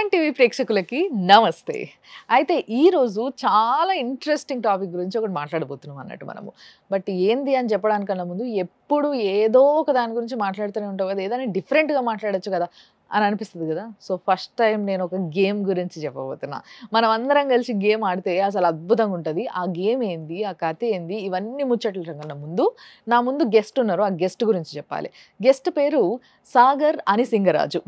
Suman TV ప్రేక్షకులకి నమస్తే అయితే ఈరోజు చాలా ఇంట్రెస్టింగ్ టాపిక్ గురించి ఒకటి మాట్లాడబోతున్నాం అన్నట్టు మనము బట్ ఏంది అని చెప్పడానికన్నా ముందు ఎప్పుడు ఏదో ఒక దాని గురించి మాట్లాడుతూనే ఉంటావు కదా ఏదైనా డిఫరెంట్గా మాట్లాడచ్చు కదా అని అనిపిస్తుంది కదా సో ఫస్ట్ టైం నేను ఒక గేమ్ గురించి చెప్పబోతున్నా మనం అందరం కలిసి గేమ్ ఆడితే అసలు అద్భుతంగా ఉంటుంది ఆ గేమ్ ఏంది ఆ కథ ఏంది ఇవన్నీ ముచ్చట్లు కన్నా ముందు నా ముందు గెస్ట్ ఉన్నారు ఆ గెస్ట్ గురించి చెప్పాలి గెస్ట్ పేరు సాగర్ అని సింగరాజు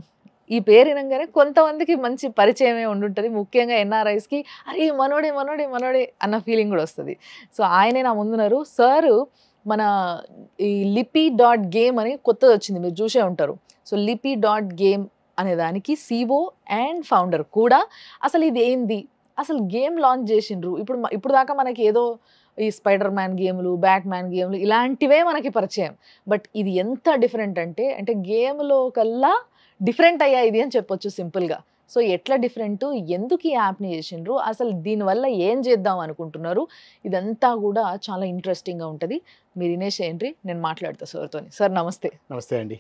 ఈ పేరు వినగానే కొంతమందికి మంచి పరిచయమే ఉండుంటుంది ముఖ్యంగా ఎన్ఆర్ఐస్కి అరే మనోడే మనోడే మనోడే అన్న ఫీలింగ్ కూడా వస్తుంది సో ఆయనే నా ముందున్నారు సారు మన ఈ లిపి డాట్ గేమ్ అని కొత్తది వచ్చింది మీరు చూసే ఉంటారు సో లిపి డాట్ గేమ్ అనే దానికి సిఓ అండ్ ఫౌండర్ కూడా అసలు ఇది ఏంది అసలు గేమ్ లాంచ్ చేసిండ్రు ఇప్పుడు ఇప్పుడు దాకా మనకి ఏదో ఈ స్పైడర్ మ్యాన్ గేమ్లు బ్యాట్ మ్యాన్ గేమ్లు ఇలాంటివే మనకి పరిచయం బట్ ఇది ఎంత డిఫరెంట్ అంటే అంటే గేమ్లో కల్లా డిఫరెంట్ అయ్యా ఇది అని చెప్పొచ్చు సింపుల్గా సో ఎట్లా డిఫరెంట్ ఎందుకు ఈ యాప్ని చేసిండ్రు అసలు దీనివల్ల ఏం చేద్దాం అనుకుంటున్నారు ఇదంతా కూడా చాలా ఇంట్రెస్టింగ్గా ఉంటుంది మీరు ఇనేష్ ఏంట్రి నేను మాట్లాడతా సార్తో సార్ నమస్తే నమస్తే అండి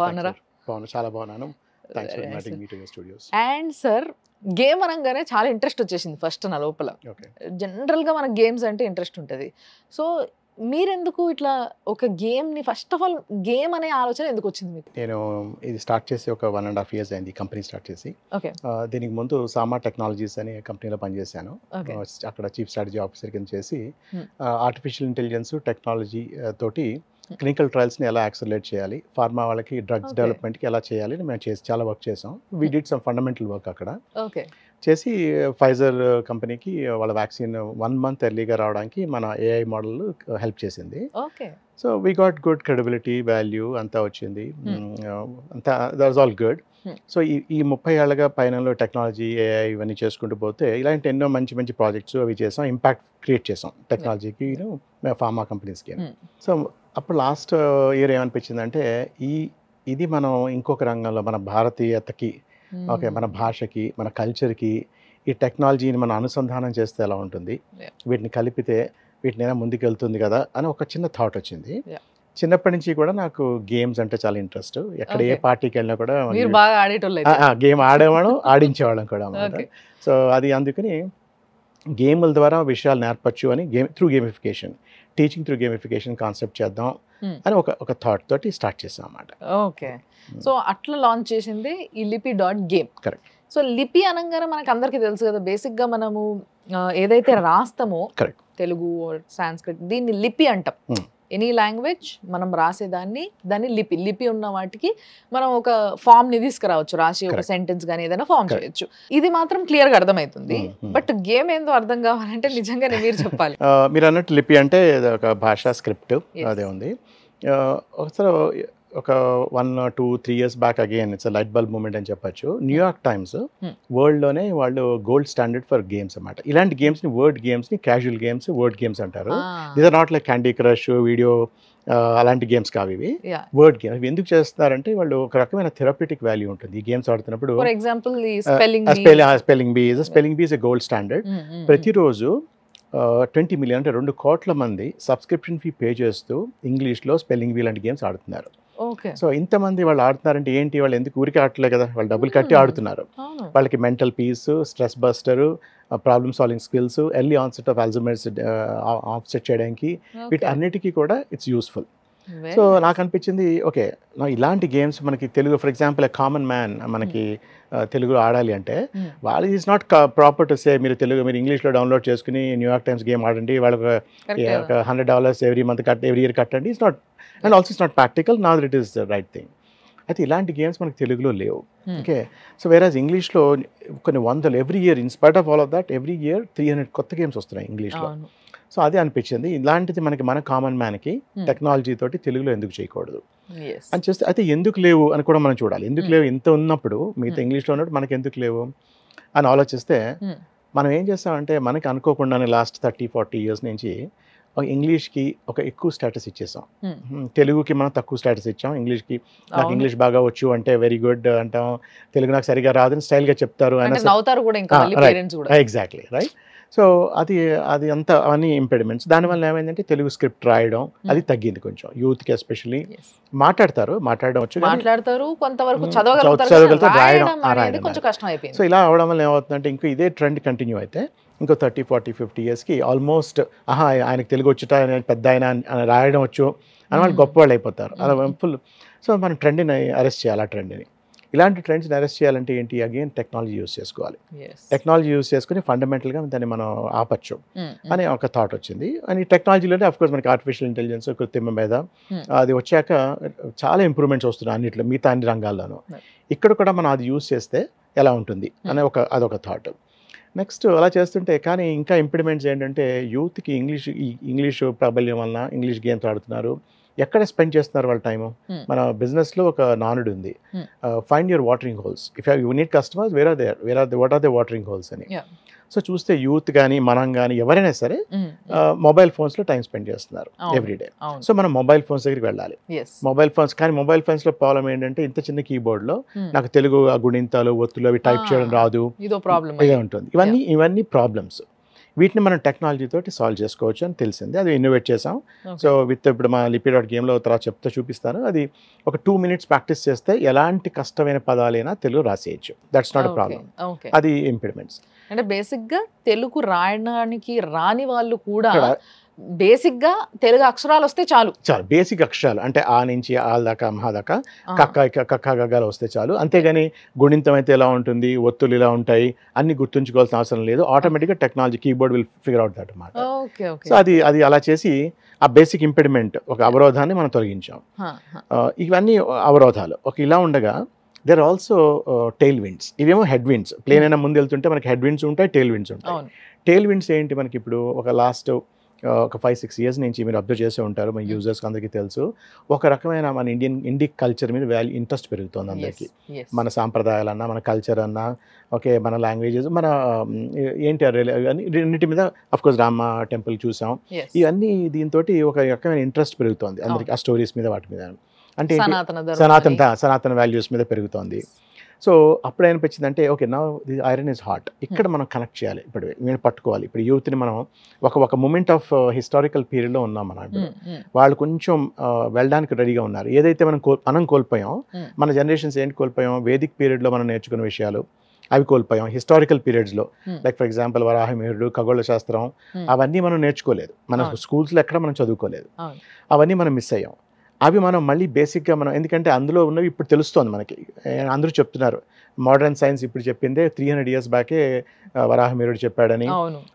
బాగున్నారా బాగున్నా చాలా బాగున్నాను అండ్ సార్ గేమ్ అనగానే చాలా ఇంట్రెస్ట్ వచ్చేసింది ఫస్ట్ నా లోపల జనరల్గా మనకు గేమ్స్ అంటే ఇంట్రెస్ట్ ఉంటుంది సో మీరెందుకు ఇట్లా ఒక గేమ్ని ఫస్ట్ ఆఫ్ ఆల్ గేమ్ అనే ఆలోచన ఎందుకు వచ్చింది మీకు నేను ఇది స్టార్ట్ చేసి ఒక వన్ అండ్ హాఫ్ ఇయర్స్ అయింది కంపెనీ స్టార్ట్ చేసి దీనికి ముందు సామా టెక్నాలజీస్ అనే కంపెనీలో పనిచేశాను అక్కడ చీఫ్ స్ట్రాటజీ ఆఫీసర్ కింద చేసి ఆర్టిఫిషియల్ ఇంటెలిజెన్స్ టెక్నాలజీ తోటి క్లినికల్ ట్రయల్స్ని ఎలా యాక్సలరేట్ చేయాలి ఫార్మా వాళ్ళకి డ్రగ్స్ డెవలప్మెంట్కి ఎలా చేయాలి మేము చేసి చాలా వర్క్ చేసాం we did some fundamental work అక్కడ చేసి ఫైజర్ కంపెనీకి వాళ్ళ వ్యాక్సిన్ వన్ మంత్ ఎర్లీగా రావడానికి మన ఏఐ మోడల్ హెల్ప్ చేసింది so we got good credibility value అంతా వచ్చింది అంతా దట్ ఆల్ గుడ్ సో ఈ ఈ ముప్పై ఏళ్ళగా పైనలో టెక్నాలజీ ఏఐ ఇవన్నీ చేసుకుంటూ పోతే ఇలాంటి ఎన్నో మంచి మంచి ప్రాజెక్ట్స్ అవి చేసాం ఇంపాక్ట్ క్రియేట్ చేసాం టెక్నాలజీకి ఫార్మా కంపెనీస్కి సో అప్పుడు లాస్ట్ ఇయర్ ఏమనిపించిందంటే ఈ ఇది మనం ఇంకొక రంగంలో మన భారతీయతకి ఓకే మన భాషకి మన కల్చర్కి ఈ టెక్నాలజీని మనం అనుసంధానం చేస్తే ఎలా ఉంటుంది వీటిని కలిపితే వీటిని వీటినైనా ముందుకెళ్తుంది కదా అని ఒక చిన్న థాట్ వచ్చింది చిన్నప్పటి నుంచి కూడా నాకు గేమ్స్ అంటే చాలా ఇంట్రెస్ట్ ఎక్కడ ఏ పార్టీకి వెళ్ళినా కూడా గేమ్ ఆడేవాళ్ళం ఆడించేవాళ్ళం కూడా సో అది అందుకని గేముల ద్వారా విషయాలు నేర్పచ్చు అని game through gamification teaching through gamification concept చేద్దాం hmm. అని ఒక ఒక థాట్ తోటి స్టార్ట్ చేసాం అన్నమాట ఓకే hmm. సో అట్లా లాంచ్ చేసింది ఈ లిపి డాట్ గేమ్ కరెక్ట్ సో లిపి అనగానే మనకు అందరికీ తెలుసు కదా బేసిక్గా మనము ఏదైతే hmm. రాస్తామో కరెక్ట్ తెలుగు సాంస్క్రిట్ దీన్ని లిపి అంటాం ఎనీ లాంగ్వేజ్ మనం రాసేదాన్ని దాన్ని లిపి లిపి ఉన్న వాటికి మనం ఒక ఫామ్ ని తీసుకురావచ్చు రాసి ఒక సెంటెన్స్ కానీ ఏదైనా ఫామ్ చేయొచ్చు ఇది మాత్రం క్లియర్ గా అర్థమవుతుంది బట్ hmm, గేమ్ hmm. ఏందో అర్థం కావాలంటే నిజంగానే మీరు చెప్పాలి మీరు అన్నట్టు లిపి అంటే ఒక భాషా స్క్రిప్ట్ అదే ఉంది ఒకసారి ఒక one two three years back again it's light bulb moment అని చెప్పొచ్చు న్యూయార్క్ hmm. Times hmm. వరల్డ్లోనే వాళ్ళు గోల్డ్ స్టాండర్డ్ ఫర్ గేమ్స్ అనమాట ఇలాంటి గేమ్స్ని వర్డ్ గేమ్స్ని క్యాజువల్ గేమ్స్ వర్డ్ గేమ్స్ అంటారు ఇది not like Candy Crush video అలాంటి గేమ్స్ కావి ఇవి వర్డ్ గేమ్ ఎందుకు చేస్తారంటే వాళ్ళు ఒక రకమైన థెరపటిక్ వాల్యూ ఉంటుంది ఈ గేమ్స్ ఆడుతున్నప్పుడు example spelling bee spelling bee is a gold standard ప్రతిరోజు ట్వంటీ మిలియన్ అంటే రెండు కోట్ల మంది సబ్స్క్రిప్షన్ ఫీ పే చేస్తూ ఇంగ్లీష్లో స్పెల్లింగ్ బీ లాంటి గేమ్స్ ఆడుతున్నారు సో ఇంతమంది వాళ్ళు ఆడుతున్నారంటే ఏంటి వాళ్ళు ఎందుకు ఊరికి ఆడలే కదా వాళ్ళు డబ్బులు కట్టి ఆడుతున్నారు వాళ్ళకి mental peace stress buster problem solving skills early onset of Alzheimer's offset చేయడానికి అన్నిటికీ కూడా ఇట్స్ యూస్ఫుల్ సో నాకు అనిపించింది ఓకే ఇలాంటి గేమ్స్ మనకి Telugu for example common man మనకి తెలుగులో ఆడాలి అంటే వాళ్ళు is not proper to say మీరు తెలుగు మీరు ఇంగ్లీష్లో డౌన్లోడ్ చేసుకుని న్యూయార్క్ టైమ్స్ గేమ్ ఆడండి వాళ్ళకి హండ్రెడ్ డాలర్స్ ఎవ్రీ మంత్ కట్ ఎవ్రీ ఇయర్ కట్టండి it's not and also is not practical నా దట్ ఈస్ రైట్ థింగ్ అయితే ఇలాంటి గేమ్స్ మనకు తెలుగులో లేవు ఓకే సో వేరాజ్ ఇంగ్లీష్లో కొన్ని వందలు every year inspire of all of that every year three hundred కొత్త గేమ్స్ వస్తున్నాయి ఇంగ్లీష్లో సో అది అనిపించింది ఇలాంటిది మనకి మన కామన్ మ్యాన్కి టెక్నాలజీ తోటి తెలుగులో ఎందుకు చేయకూడదు అని చూస్తే అయితే ఎందుకు లేవు అని కూడా మనం చూడాలి ఎందుకు లేవు ఇంత ఉన్నప్పుడు మిగతా ఇంగ్లీష్లో ఉన్నప్పుడు మనకి ఎందుకు లేవు అని ఆలోచిస్తే మనం ఏం చేస్తామంటే మనకి అనుకోకుండానే లాస్ట్ థర్టీ ఫార్టీ ఇయర్స్ నుంచి ఇంగ్లీష్కి ఒక ఎక్కువ స్టేటస్ ఇచ్చేసాం తెలుగుకి మనం తక్కువ స్టేటస్ ఇచ్చాం ఇంగ్లీష్కి నాకు ఇంగ్లీష్ బాగా వచ్చు అంటే వెరీ గుడ్ అంటాం తెలుగు నాకు సరిగా రాదని స్టైల్గా చెప్తారు ఎగ్జాక్ట్లీ రైట్ సో అది అది అంత అవన్నీ ఇంపెడిమెంట్స్ దానివల్ల ఏమైందంటే తెలుగు స్క్రిప్ట్ రాయడం అది తగ్గింది కొంచెం యూత్కి ఎస్పెషల్లీ మాట్లాడతారు మాట్లాడడం వచ్చు మాట్లాడతారు కొంతవరకు చదవగలుగుతారు రాయడం సో ఇలా అవడం వల్ల ఏమవుతుందంటే ఇంకా ఇదే ట్రెండ్ కంటిన్యూ అయితే ఇంకో థర్టీ ఫార్టీ ఫిఫ్టీ ఇయర్స్కి ఆల్మోస్ట్ ఆహా ఆయనకు తెలుగు వచ్చుట ఆయన పెద్ద ఆయన రాయడం వచ్చు అని వాళ్ళు గొప్పవాళ్ళు అయిపోతారు అలా ఫుల్ సో మనం ట్రెండ్ని అరెస్ట్ చేయాలి ఆ ట్రెండ్ని ఇలాంటి ట్రెండ్స్ని అరెస్ట్ చేయాలంటే ఏంటి అగైన్ టెక్నాలజీ యూస్ చేసుకోవాలి టెక్నాలజీ యూస్ చేసుకుని ఫండమెంటల్గా దాన్ని మనం ఆపచ్చు అనే ఒక థాట్ వచ్చింది అని టెక్నాలజీలో టెక్నాలజీలోనే అఫ్కోర్స్ మనకి ఆర్టిఫిషియల్ ఇంటెలిజెన్స్ కృత్రిమ మీద అది వచ్చాక చాలా ఇంప్రూవ్మెంట్స్ వస్తున్నాయి అన్నింటిలో మిగతా అన్ని రంగాల్లోనూ ఇక్కడ కూడా మనం అది యూస్ చేస్తే ఎలా ఉంటుంది అనే ఒక అదొక థాట్ నెక్స్ట్ అలా చేస్తుంటే కానీ ఇంకా ఇంప్లిమెంట్స్ ఏంటంటే యూత్కి ఇంగ్లీష్ ఇంగ్లీష్ ప్రాబల్యం వలన ఇంగ్లీష్ గేమ్స్ ఆడుతున్నారు ఎక్కడ స్పెండ్ చేస్తున్నారు వాళ్ళ టైము మన బిజినెస్లో ఒక నానుడు ఉంది find your watering holes if you need customers where are they where are what are the watering holes అని సో చూస్తే యూత్ కానీ మనం కానీ ఎవరైనా సరే మొబైల్ ఫోన్స్లో టైం స్పెండ్ చేస్తున్నారు ఎవ్రీడే సో మనం మొబైల్ ఫోన్స్ దగ్గరికి వెళ్ళాలి మొబైల్ ఫోన్స్ కానీ మొబైల్ ఫోన్స్లో ప్రాబ్లం ఏంటంటే ఇంత చిన్న కీబోర్డ్లో నాకు తెలుగు ఆ గుణింతాలు ఒత్తులు అవి టైప్ చేయడం రాదు ఇదే ఉంటుంది ఇవన్నీ ఇవన్నీ ప్రాబ్లమ్స్ వీటిని మనం టెక్నాలజీ తోటి సాల్వ్ చేసుకోవచ్చు అని తెలిసింది అది ఇన్నోవేట్ చేసాం సో విత్ ఇప్పుడు మా లిపిడ్ డాట్ గేమ్లో తర్వాత చెప్తే చూపిస్తాను అది ఒక టూ మినిట్స్ ప్రాక్టీస్ చేస్తే ఎలాంటి కష్టమైన పదాలైనా తెలుగు రాసేయచ్చు దట్స్ నాట్ ప్రాబ్లం అది ఇంప్లిమెంట్స్ అంటే బేసిక్గా తెలుగు రాయడానికి రాని వాళ్ళు కూడా బేసిక్గా తెలుగు అక్షరాలు వస్తే చాలు చాలు బేసిక్ అక్షరాలు అంటే ఆ నుంచి ఆ దాకా మహా దాకా కక్క కక్క గగ్గాలు వస్తే చాలు అంతేగాని గుణింతం అయితే ఎలా ఉంటుంది ఒత్తులు ఇలా ఉంటాయి అన్ని గుర్తుంచుకోవాల్సిన అవసరం లేదు ఆటోమేటిక్గా technology keyboard will figure out that అనమాట సో అది అది అలా చేసి ఆ బేసిక్ ఇంపెడిమెంట్ ఒక అవరోధాన్ని మనం తొలగించాం ఇవన్నీ అవరోధాలు ఒక ఇలా ఉండగా దెర్ ఆల్సో టైల్ విండ్స్ ఇవేమో హెడ్ విండ్స్ ప్లేన్ అయినా ముందు వెళ్తుంటే మనకి హెడ్ విండ్స్ ఉంటాయి టైల్ విండ్స్ ఉంటాయి టైల్ విండ్స్ ఏంటి మనకి ఇప్పుడు ఒక లాస్ట్ uh, ఒక ఫైవ్ సిక్స్ ఇయర్స్ నుంచి మీరు అబ్జర్వ్ చేసే ఉంటారు మన యూజర్స్కి hmm. అందరికీ తెలుసు ఒక రకమైన మన ఇండియన్ ఇండిక్ కల్చర్ మీద వాల్యూ ఇంట్రెస్ట్ పెరుగుతుంది అందరికీ మన సాంప్రదాయాలన్నా మన కల్చర్ అన్నా ఓకే మన లాంగ్వేజెస్ మన um, ఏంటి రెండింటి మీద కోర్స్ రామ టెంపుల్ చూసాం ఇవన్నీ దీంతో ఒక రకమైన ఇంట్రెస్ట్ పెరుగుతుంది అందరికీ ఆ స్టోరీస్ మీద వాటి మీద అంటే సనాతన సనాతన వాల్యూస్ మీద పెరుగుతోంది సో అప్పుడు అనిపించింది అంటే ఓకే నా ది ఐరన్ ఇస్ హాట్ ఇక్కడ hmm. మనం కనెక్ట్ చేయాలి ఇప్పుడు నేను పట్టుకోవాలి ఇప్పుడు యూత్ని మనం ఒక ఒక మూమెంట్ ఆఫ్ హిస్టారికల్ పీరియడ్లో ఉన్నాం మనం ఇప్పుడు hmm, hmm. వాళ్ళు కొంచెం uh, వెళ్ళడానికి రెడీగా ఉన్నారు ఏదైతే మనం మనం కోల్పోయాం మన జనరేషన్స్ ఏంటి కోల్పోయాం వేదిక్ పీరియడ్లో మనం నేర్చుకున్న విషయాలు అవి కోల్పోయాం హిస్టారికల్ పీరియడ్స్లో లైక్ ఫర్ ఎగ్జాంపుల్ వరాహమిహుడు ఖగోళ శాస్త్రం అవన్నీ మనం నేర్చుకోలేదు మన స్కూల్స్లో ఎక్కడ మనం చదువుకోలేదు అవన్నీ మనం మిస్ అయ్యాం అవి మనం మళ్ళీ బేసిక్గా మనం ఎందుకంటే అందులో ఉన్నవి ఇప్పుడు తెలుస్తోంది మనకి అందరూ చెప్తున్నారు మోడర్న్ సైన్స్ ఇప్పుడు చెప్పిందే త్రీ హండ్రెడ్ ఇయర్స్ బ్యాకే వరాహమీరుడు చెప్పాడని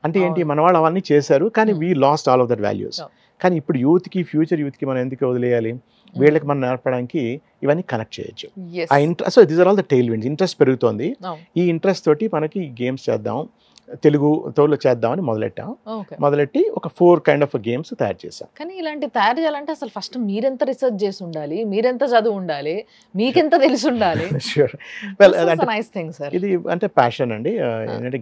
అంటే ఏంటి మన వాళ్ళు అవన్నీ చేశారు కానీ we lost all of that values కానీ ఇప్పుడు యూత్కి ఫ్యూచర్ యూత్కి మనం ఎందుకు వదిలేయాలి వీళ్ళకి మనం నేర్పడానికి ఇవన్నీ కనెక్ట్ చేయొచ్చు ఆ interest so these are all the tail interest పెరుగుతోంది ఈ ఇంట్రెస్ట్ తోటి మనకి గేమ్స్ చేద్దాం తెలుగు తోలు చేద్దామని మొదలెట్టాం మొదలెట్టి ఒక ఫోర్ కైండ్ ఆఫ్ గేమ్స్ తయారు చేశాం కానీ ఇలాంటి తయారు చేయాలంటే అసలు ఫస్ట్ మీరెంత రీసెర్చ్ చేసి ఉండాలి మీరెంత చదువు ఉండాలి మీకెంత తెలిసి ఉండాలి ఇది అంటే ప్యాషన్ అండి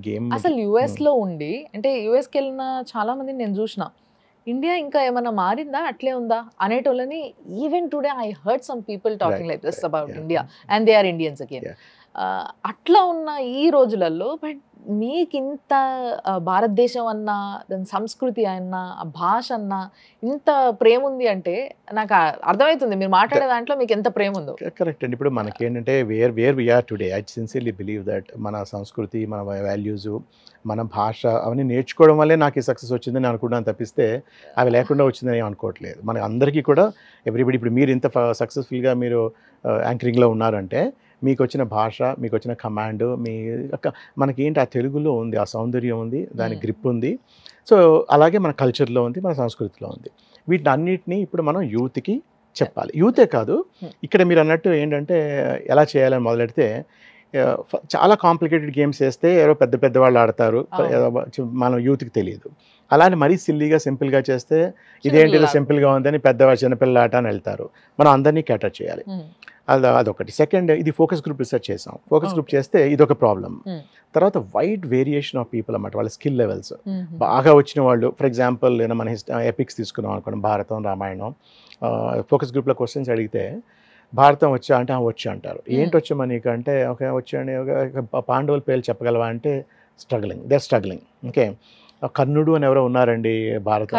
గేమ్ ah. uh, అసలు యుఎస్ hmm. లో ఉండి అంటే కి వెళ్ళిన చాలా మంది నేను చూసిన ఇండియా ఇంకా ఏమైనా మారిందా అట్లే ఉందా అనేటోళ్ళని even today I heard some people talking like this about India and they are Indians again అట్లా ఉన్న ఈ రోజులలో బట్ మీకు ఇంత భారతదేశం అన్నా దాని సంస్కృతి అన్నా భాష అన్నా ఇంత ప్రేమ ఉంది అంటే నాకు అర్థమవుతుంది మీరు మాట్లాడే దాంట్లో మీకు ఎంత ప్రేమ ఉందో కరెక్ట్ అండి ఇప్పుడు మనకేంటంటే where where we are today I sincerely believe that మన సంస్కృతి మన వాల్యూస్ మన భాష అవన్నీ నేర్చుకోవడం వల్లే నాకు ఈ సక్సెస్ వచ్చిందని అనుకుంటున్నాను తప్పిస్తే అవి లేకుండా వచ్చిందని అనుకోవట్లేదు మన అందరికీ కూడా ఎవ్రీబడి ఇప్పుడు మీరు ఇంత సక్సెస్ఫుల్గా మీరు యాంకరింగ్లో ఉన్నారంటే మీకు వచ్చిన భాష మీకు వచ్చిన కమాండ్ మీ మనకేంటి ఆ తెలుగులో ఉంది ఆ సౌందర్యం ఉంది దాని గ్రిప్ ఉంది సో అలాగే మన కల్చర్లో ఉంది మన సంస్కృతిలో ఉంది వీటిని అన్నిటినీ ఇప్పుడు మనం యూత్కి చెప్పాలి యూతే కాదు ఇక్కడ మీరు అన్నట్టు ఏంటంటే ఎలా చేయాలని మొదలెడితే చాలా కాంప్లికేటెడ్ గేమ్స్ వేస్తే ఎవరో పెద్ద పెద్ద వాళ్ళు ఆడతారు మనం యూత్కి తెలియదు అలానే మరీ సిల్లీగా సింపుల్గా చేస్తే ఇదేంటిదో సింపుల్గా ఉందని పెద్దవాళ్ళు చిన్నపిల్లలు ఆట అని వెళ్తారు మనం అందరినీ కేటర్ చేయాలి అలా అదొకటి సెకండ్ ఇది ఫోకస్ గ్రూప్ రీసెర్చ్ చేసాం ఫోకస్ గ్రూప్ చేస్తే ఇది ఒక ప్రాబ్లం తర్వాత వైడ్ వేరియేషన్ ఆఫ్ పీపుల్ అన్నమాట వాళ్ళ స్కిల్ లెవెల్స్ బాగా వచ్చిన వాళ్ళు ఫర్ ఎగ్జాంపుల్ మన ఎపిక్స్ తీసుకున్నాం అనుకోండి భారతం రామాయణం ఫోకస్ గ్రూప్లో క్వశ్చన్స్ అడిగితే భారతం వచ్చా అంటే వచ్చా అంటారు ఏంటి వచ్చామా నీకు అంటే ఒక వచ్చాను పాండవుల పేర్లు చెప్పగలవా అంటే స్ట్రగ్లింగ్ దే స్ట్రగ్లింగ్ ఓకే కర్ణుడు అని ఎవరో ఉన్నారండి భారత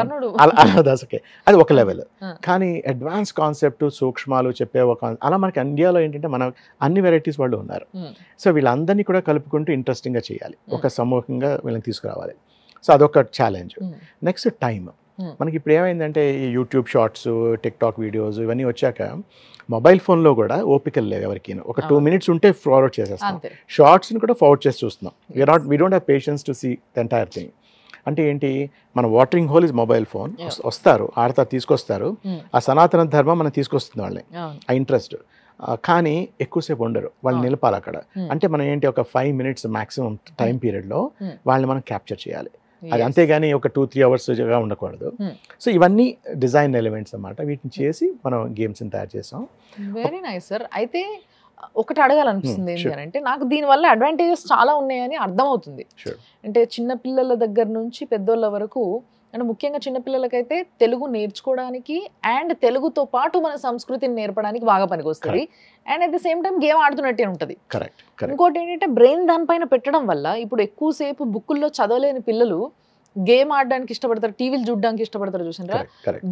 దశకే అది ఒక లెవెల్ కానీ అడ్వాన్స్ కాన్సెప్ట్ సూక్ష్మాలు చెప్పే ఒక అలా మనకి ఇండియాలో ఏంటంటే మన అన్ని వెరైటీస్ వాళ్ళు ఉన్నారు సో వీళ్ళందరినీ కూడా కలుపుకుంటూ ఇంట్రెస్టింగ్గా చేయాలి ఒక సమూహంగా వీళ్ళని తీసుకురావాలి సో అదొక ఛాలెంజ్ నెక్స్ట్ టైం మనకి ఇప్పుడు ఏమైందంటే ఈ యూట్యూబ్ షార్ట్స్ టిక్టాక్ వీడియోస్ ఇవన్నీ వచ్చాక మొబైల్ ఫోన్లో కూడా ఓపికలు లేవు ఎవరికి ఒక టూ మినిట్స్ ఉంటే ఫార్వర్డ్ చేసేస్తాం షార్ట్స్ని కూడా ఫార్వర్డ్ చేసి చూస్తున్నాం we not we don't have patience to see the entire thing అంటే ఏంటి మన watering hole is mobile phone వస్తారు ఆడతా తీసుకొస్తారు hmm. ఆ సనాతన ధర్మం మనం తీసుకొస్తుంది వాళ్ళని ఆ ఇంట్రెస్ట్ కానీ ఎక్కువసేపు ఉండరు వాళ్ళు నిలపాలి అక్కడ hmm. అంటే మనం ఏంటి ఒక ఫైవ్ మినిట్స్ మాక్సిమం టైం పీరియడ్లో వాళ్ళని మనం క్యాప్చర్ చేయాలి అది అంతేగాని ఒక టూ త్రీ అవర్స్గా ఉండకూడదు hmm. సో ఇవన్నీ డిజైన్ ఎలిమెంట్స్ అన్నమాట వీటిని చేసి మనం గేమ్స్ని తయారు చేసాం వెరీ నైస్ సార్ అయితే ఒకటి అడగాలనిపిస్తుంది hmm, ఏంటి అని అంటే నాకు దీనివల్ల అడ్వాంటేజెస్ చాలా ఉన్నాయని అర్థమవుతుంది అంటే చిన్నపిల్లల దగ్గర నుంచి పెద్దోళ్ళ వరకు అండ్ ముఖ్యంగా చిన్నపిల్లలకైతే తెలుగు నేర్చుకోవడానికి అండ్ తెలుగుతో పాటు మన సంస్కృతిని నేర్పడానికి బాగా పనికొస్తుంది and at the same time game ఆడుతున్నట్టే ఉంటుంది ఇంకోటి ఏంటంటే బ్రెయిన్ దానిపైన పెట్టడం వల్ల ఇప్పుడు ఎక్కువసేపు బుక్కుల్లో చదవలేని పిల్లలు గేమ్ ఆడడానికి ఇష్టపడతారు టీవీలు చూడడానికి ఇష్టపడతారు చూసారా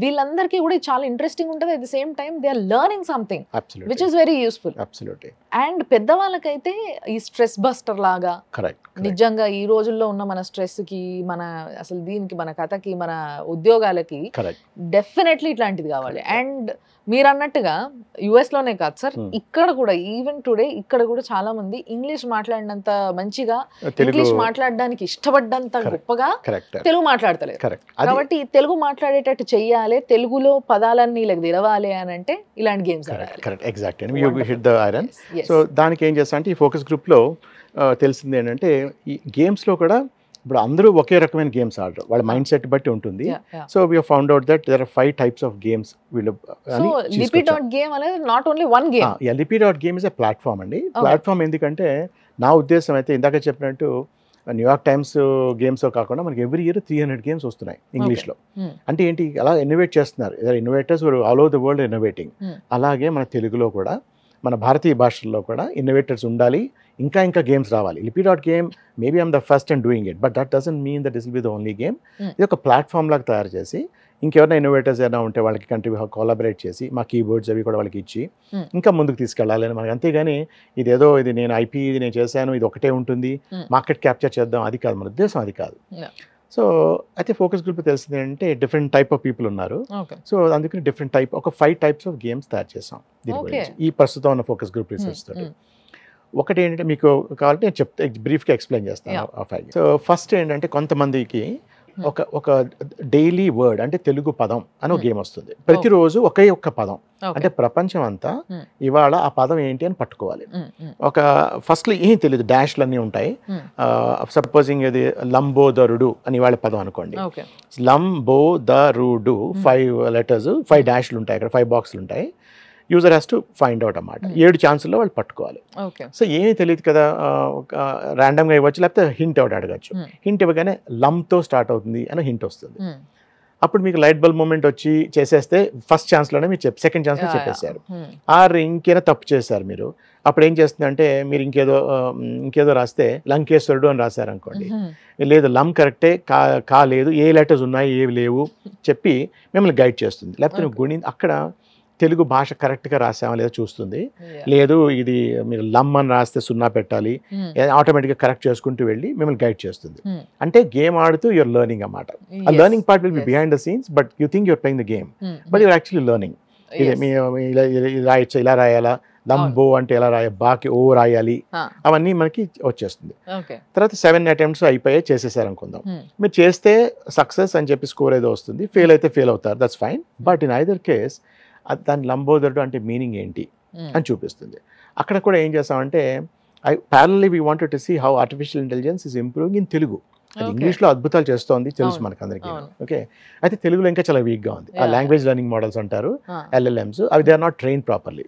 వీళ్ళందరికీ కూడా చాలా ఇంట్రెస్టింగ్ ఉంటుంది at the same time they are learning something which is very useful absolutely and పెద్దవాళ్ళకైతే ఈ స్ట్రెస్ బస్టర్ లాగా నిజంగా ఈ రోజుల్లో ఉన్న మన స్ట్రెస్ కి మన అసలు దీనికి మన కథకి మన ఉద్యోగాలకి డెఫినెట్లీ ఇట్లాంటిది కావాలి అండ్ మీరు అన్నట్టుగా యుఎస్ లోనే కాదు సార్ hmm. ఇక్కడ కూడా ఈవెన్ టుడే ఇక్కడ కూడా చాలా మంది ఇంగ్లీష్ మాట్లాడినంత మంచిగా ఇంగ్లీష్ మాట్లాడడానికి ఇష్టపడ్డంత గొప్పగా తెలుగు మాట్లాడతలేదు కాబట్టి తెలుగు మాట్లాడేటట్టు చెయ్యాలి తెలుగులో పదాలన్నీ ఇలా తెలవాలి అని అంటే ఇలాంటి గేమ్స్ సో దానికి ఏం చేస్తా అంటే ఈ ఫోకస్ గ్రూప్లో తెలిసింది ఏంటంటే ఈ గేమ్స్లో కూడా ఇప్పుడు అందరూ ఒకే రకమైన గేమ్స్ ఆడరు వాళ్ళ మైండ్ సెట్ బట్టి ఉంటుంది so we found out that there are five types of games వీళ్ళు Lipi dot game not only one game Lipi game is a platform అండి ప్లాట్ఫామ్ ఎందుకంటే నా ఉద్దేశం అయితే ఇందాక చెప్పినట్టు న్యూయార్క్ టైమ్స్ గేమ్స్ కాకుండా మనకి every year three hundred games వస్తున్నాయి ఇంగ్లీష్లో hmm. అంటే ఏంటి అలా ఇన్నోవేట్ చేస్తున్నారు innovators all over the world innovating అలాగే మన తెలుగులో కూడా మన భారతీయ భాషల్లో కూడా ఇన్నోవేటర్స్ ఉండాలి ఇంకా ఇంకా గేమ్స్ రావాలి Lipi dot game maybe I'm the first and doing it but that doesn't mean that is be the only game ఇది ఒక ప్లాట్ఫామ్ లాగా తయారు చేసి ఇంకెవరైనా ఇన్నోవేటర్స్ ఏమైనా ఉంటే వాళ్ళకి కంట్రీ కోలాబరేట్ చేసి మా కీబోర్డ్స్ అవి కూడా వాళ్ళకి ఇచ్చి hmm. ఇంకా ముందుకు తీసుకెళ్ళాలని మనకి అంతేగాని ఇదేదో ఇది నేను ఐపీ ఇది నేను చేశాను ఇది ఒకటే ఉంటుంది మార్కెట్ hmm. క్యాప్చర్ చేద్దాం అది కాదు మన ఉద్దేశం అది కాదు సో అయితే ఫోకస్ గ్రూప్ తెలిసింది ఏంటంటే డిఫరెంట్ టైప్ ఆఫ్ పీపుల్ ఉన్నారు సో అందుకని డిఫరెంట్ టైప్ ఒక ఫైవ్ టైప్స్ ఆఫ్ గేమ్స్ తయారు చేసాం దీని గురించి ఈ ప్రస్తుతం ఉన్న ఫోకస్ గ్రూప్ రీసెర్చ్ తోటి ఒకటి ఏంటంటే మీకు కావాలంటే నేను చెప్తే బ్రీఫ్గా ఎక్స్ప్లెయిన్ చేస్తాను ఆ ఫైవ్ సో ఫస్ట్ ఏంటంటే కొంతమందికి Hmm. ఒక ఒక డైలీ వర్డ్ అంటే తెలుగు పదం అని ఒక గేమ్ hmm. వస్తుంది ప్రతిరోజు ఒకే ఒక్క పదం అంటే ప్రపంచం అంతా hmm. ఇవాళ ఆ పదం ఏంటి అని పట్టుకోవాలి ఒక ఫస్ట్ ఏం తెలియదు డాష్లు అన్నీ ఉంటాయి సపోజింగ్ ఇది లంబోదరుడు అని ఇవాళ పదం అనుకోండి లంబోదరుడు ఫైవ్ లెటర్స్ ఫైవ్ డాష్లు ఉంటాయి అక్కడ ఫైవ్ బాక్స్లు ఉంటాయి user has to find out అన్నమాట hmm. ఏడు ఛాన్సుల్లో వాళ్ళు పట్టుకోవాలి సో ఏమీ తెలియదు కదా ఒక ర్యాండమ్గా ఇవ్వచ్చు లేకపోతే హింట్ ఒకటి అడగచ్చు హింట్ hmm. ఇవ్వగానే లమ్తో స్టార్ట్ అవుతుంది అని హింట్ వస్తుంది hmm. అప్పుడు మీకు లైట్ బల్బ్ మూమెంట్ వచ్చి చేసేస్తే ఫస్ట్ ఛాన్స్లోనే మీరు చెప్ సెకండ్ ఛాన్స్లో చెప్పేశారు ఆర్ ఇంకేనా తప్పు చేశారు మీరు అప్పుడు ఏం చేస్తుందంటే మీరు ఇంకేదో ఇంకేదో రాస్తే లంకేశ్వరుడు అని రాశారు అనుకోండి లేదు లం కరెక్టే కా కాలేదు ఏ లెటర్స్ ఉన్నాయి ఏవి లేవు చెప్పి మిమ్మల్ని గైడ్ చేస్తుంది లేకపోతే గుణి అక్కడ తెలుగు భాష కరెక్ట్గా రాసామా లేదా చూస్తుంది లేదు ఇది మీరు లమ్ అని రాస్తే సున్నా పెట్టాలి hmm. ఆటోమేటిక్గా కరెక్ట్ చేసుకుంటూ వెళ్ళి మిమ్మల్ని గైడ్ చేస్తుంది hmm. అంటే గేమ్ ఆడుతూ యువర్ లెర్నింగ్ అన్నమాట ఆ learning part will be behind the scenes but you think your playing the game hmm. But your actually learning ఇలా రాయొచ్చు ఇలా రాయాలా లంబో అంటే ఎలా రాయ బాకి ఓ రాయాలి అవన్నీ మనకి వచ్చేస్తుంది తర్వాత సెవెన్ అటెంప్ట్స్ అయిపోయాయి చేసేసారు అనుకుందాం మీరు చేస్తే సక్సెస్ అని చెప్పి స్కోర్ ఏదో వస్తుంది ఫెయిల్ అయితే ఫెయిల్ అవుతారు that's fine but in either case దాని లంబోదరుడు అంటే మీనింగ్ ఏంటి hmm. అని చూపిస్తుంది అక్కడ కూడా ఏం చేస్తామంటే I parallelly we wanted to see how artificial intelligence is improving in Telugu అది ఇంగ్లీష్లో అద్భుతాలు చేస్తోంది తెలుసు మనకు అందరికీ ఓకే అయితే తెలుగులో ఇంకా చాలా వీక్గా ఉంది ఆ లాంగ్వేజ్ లెర్నింగ్ మోడల్స్ అంటారు ఎల్ఎల్ఎంస్ ah. అవి they are not train properly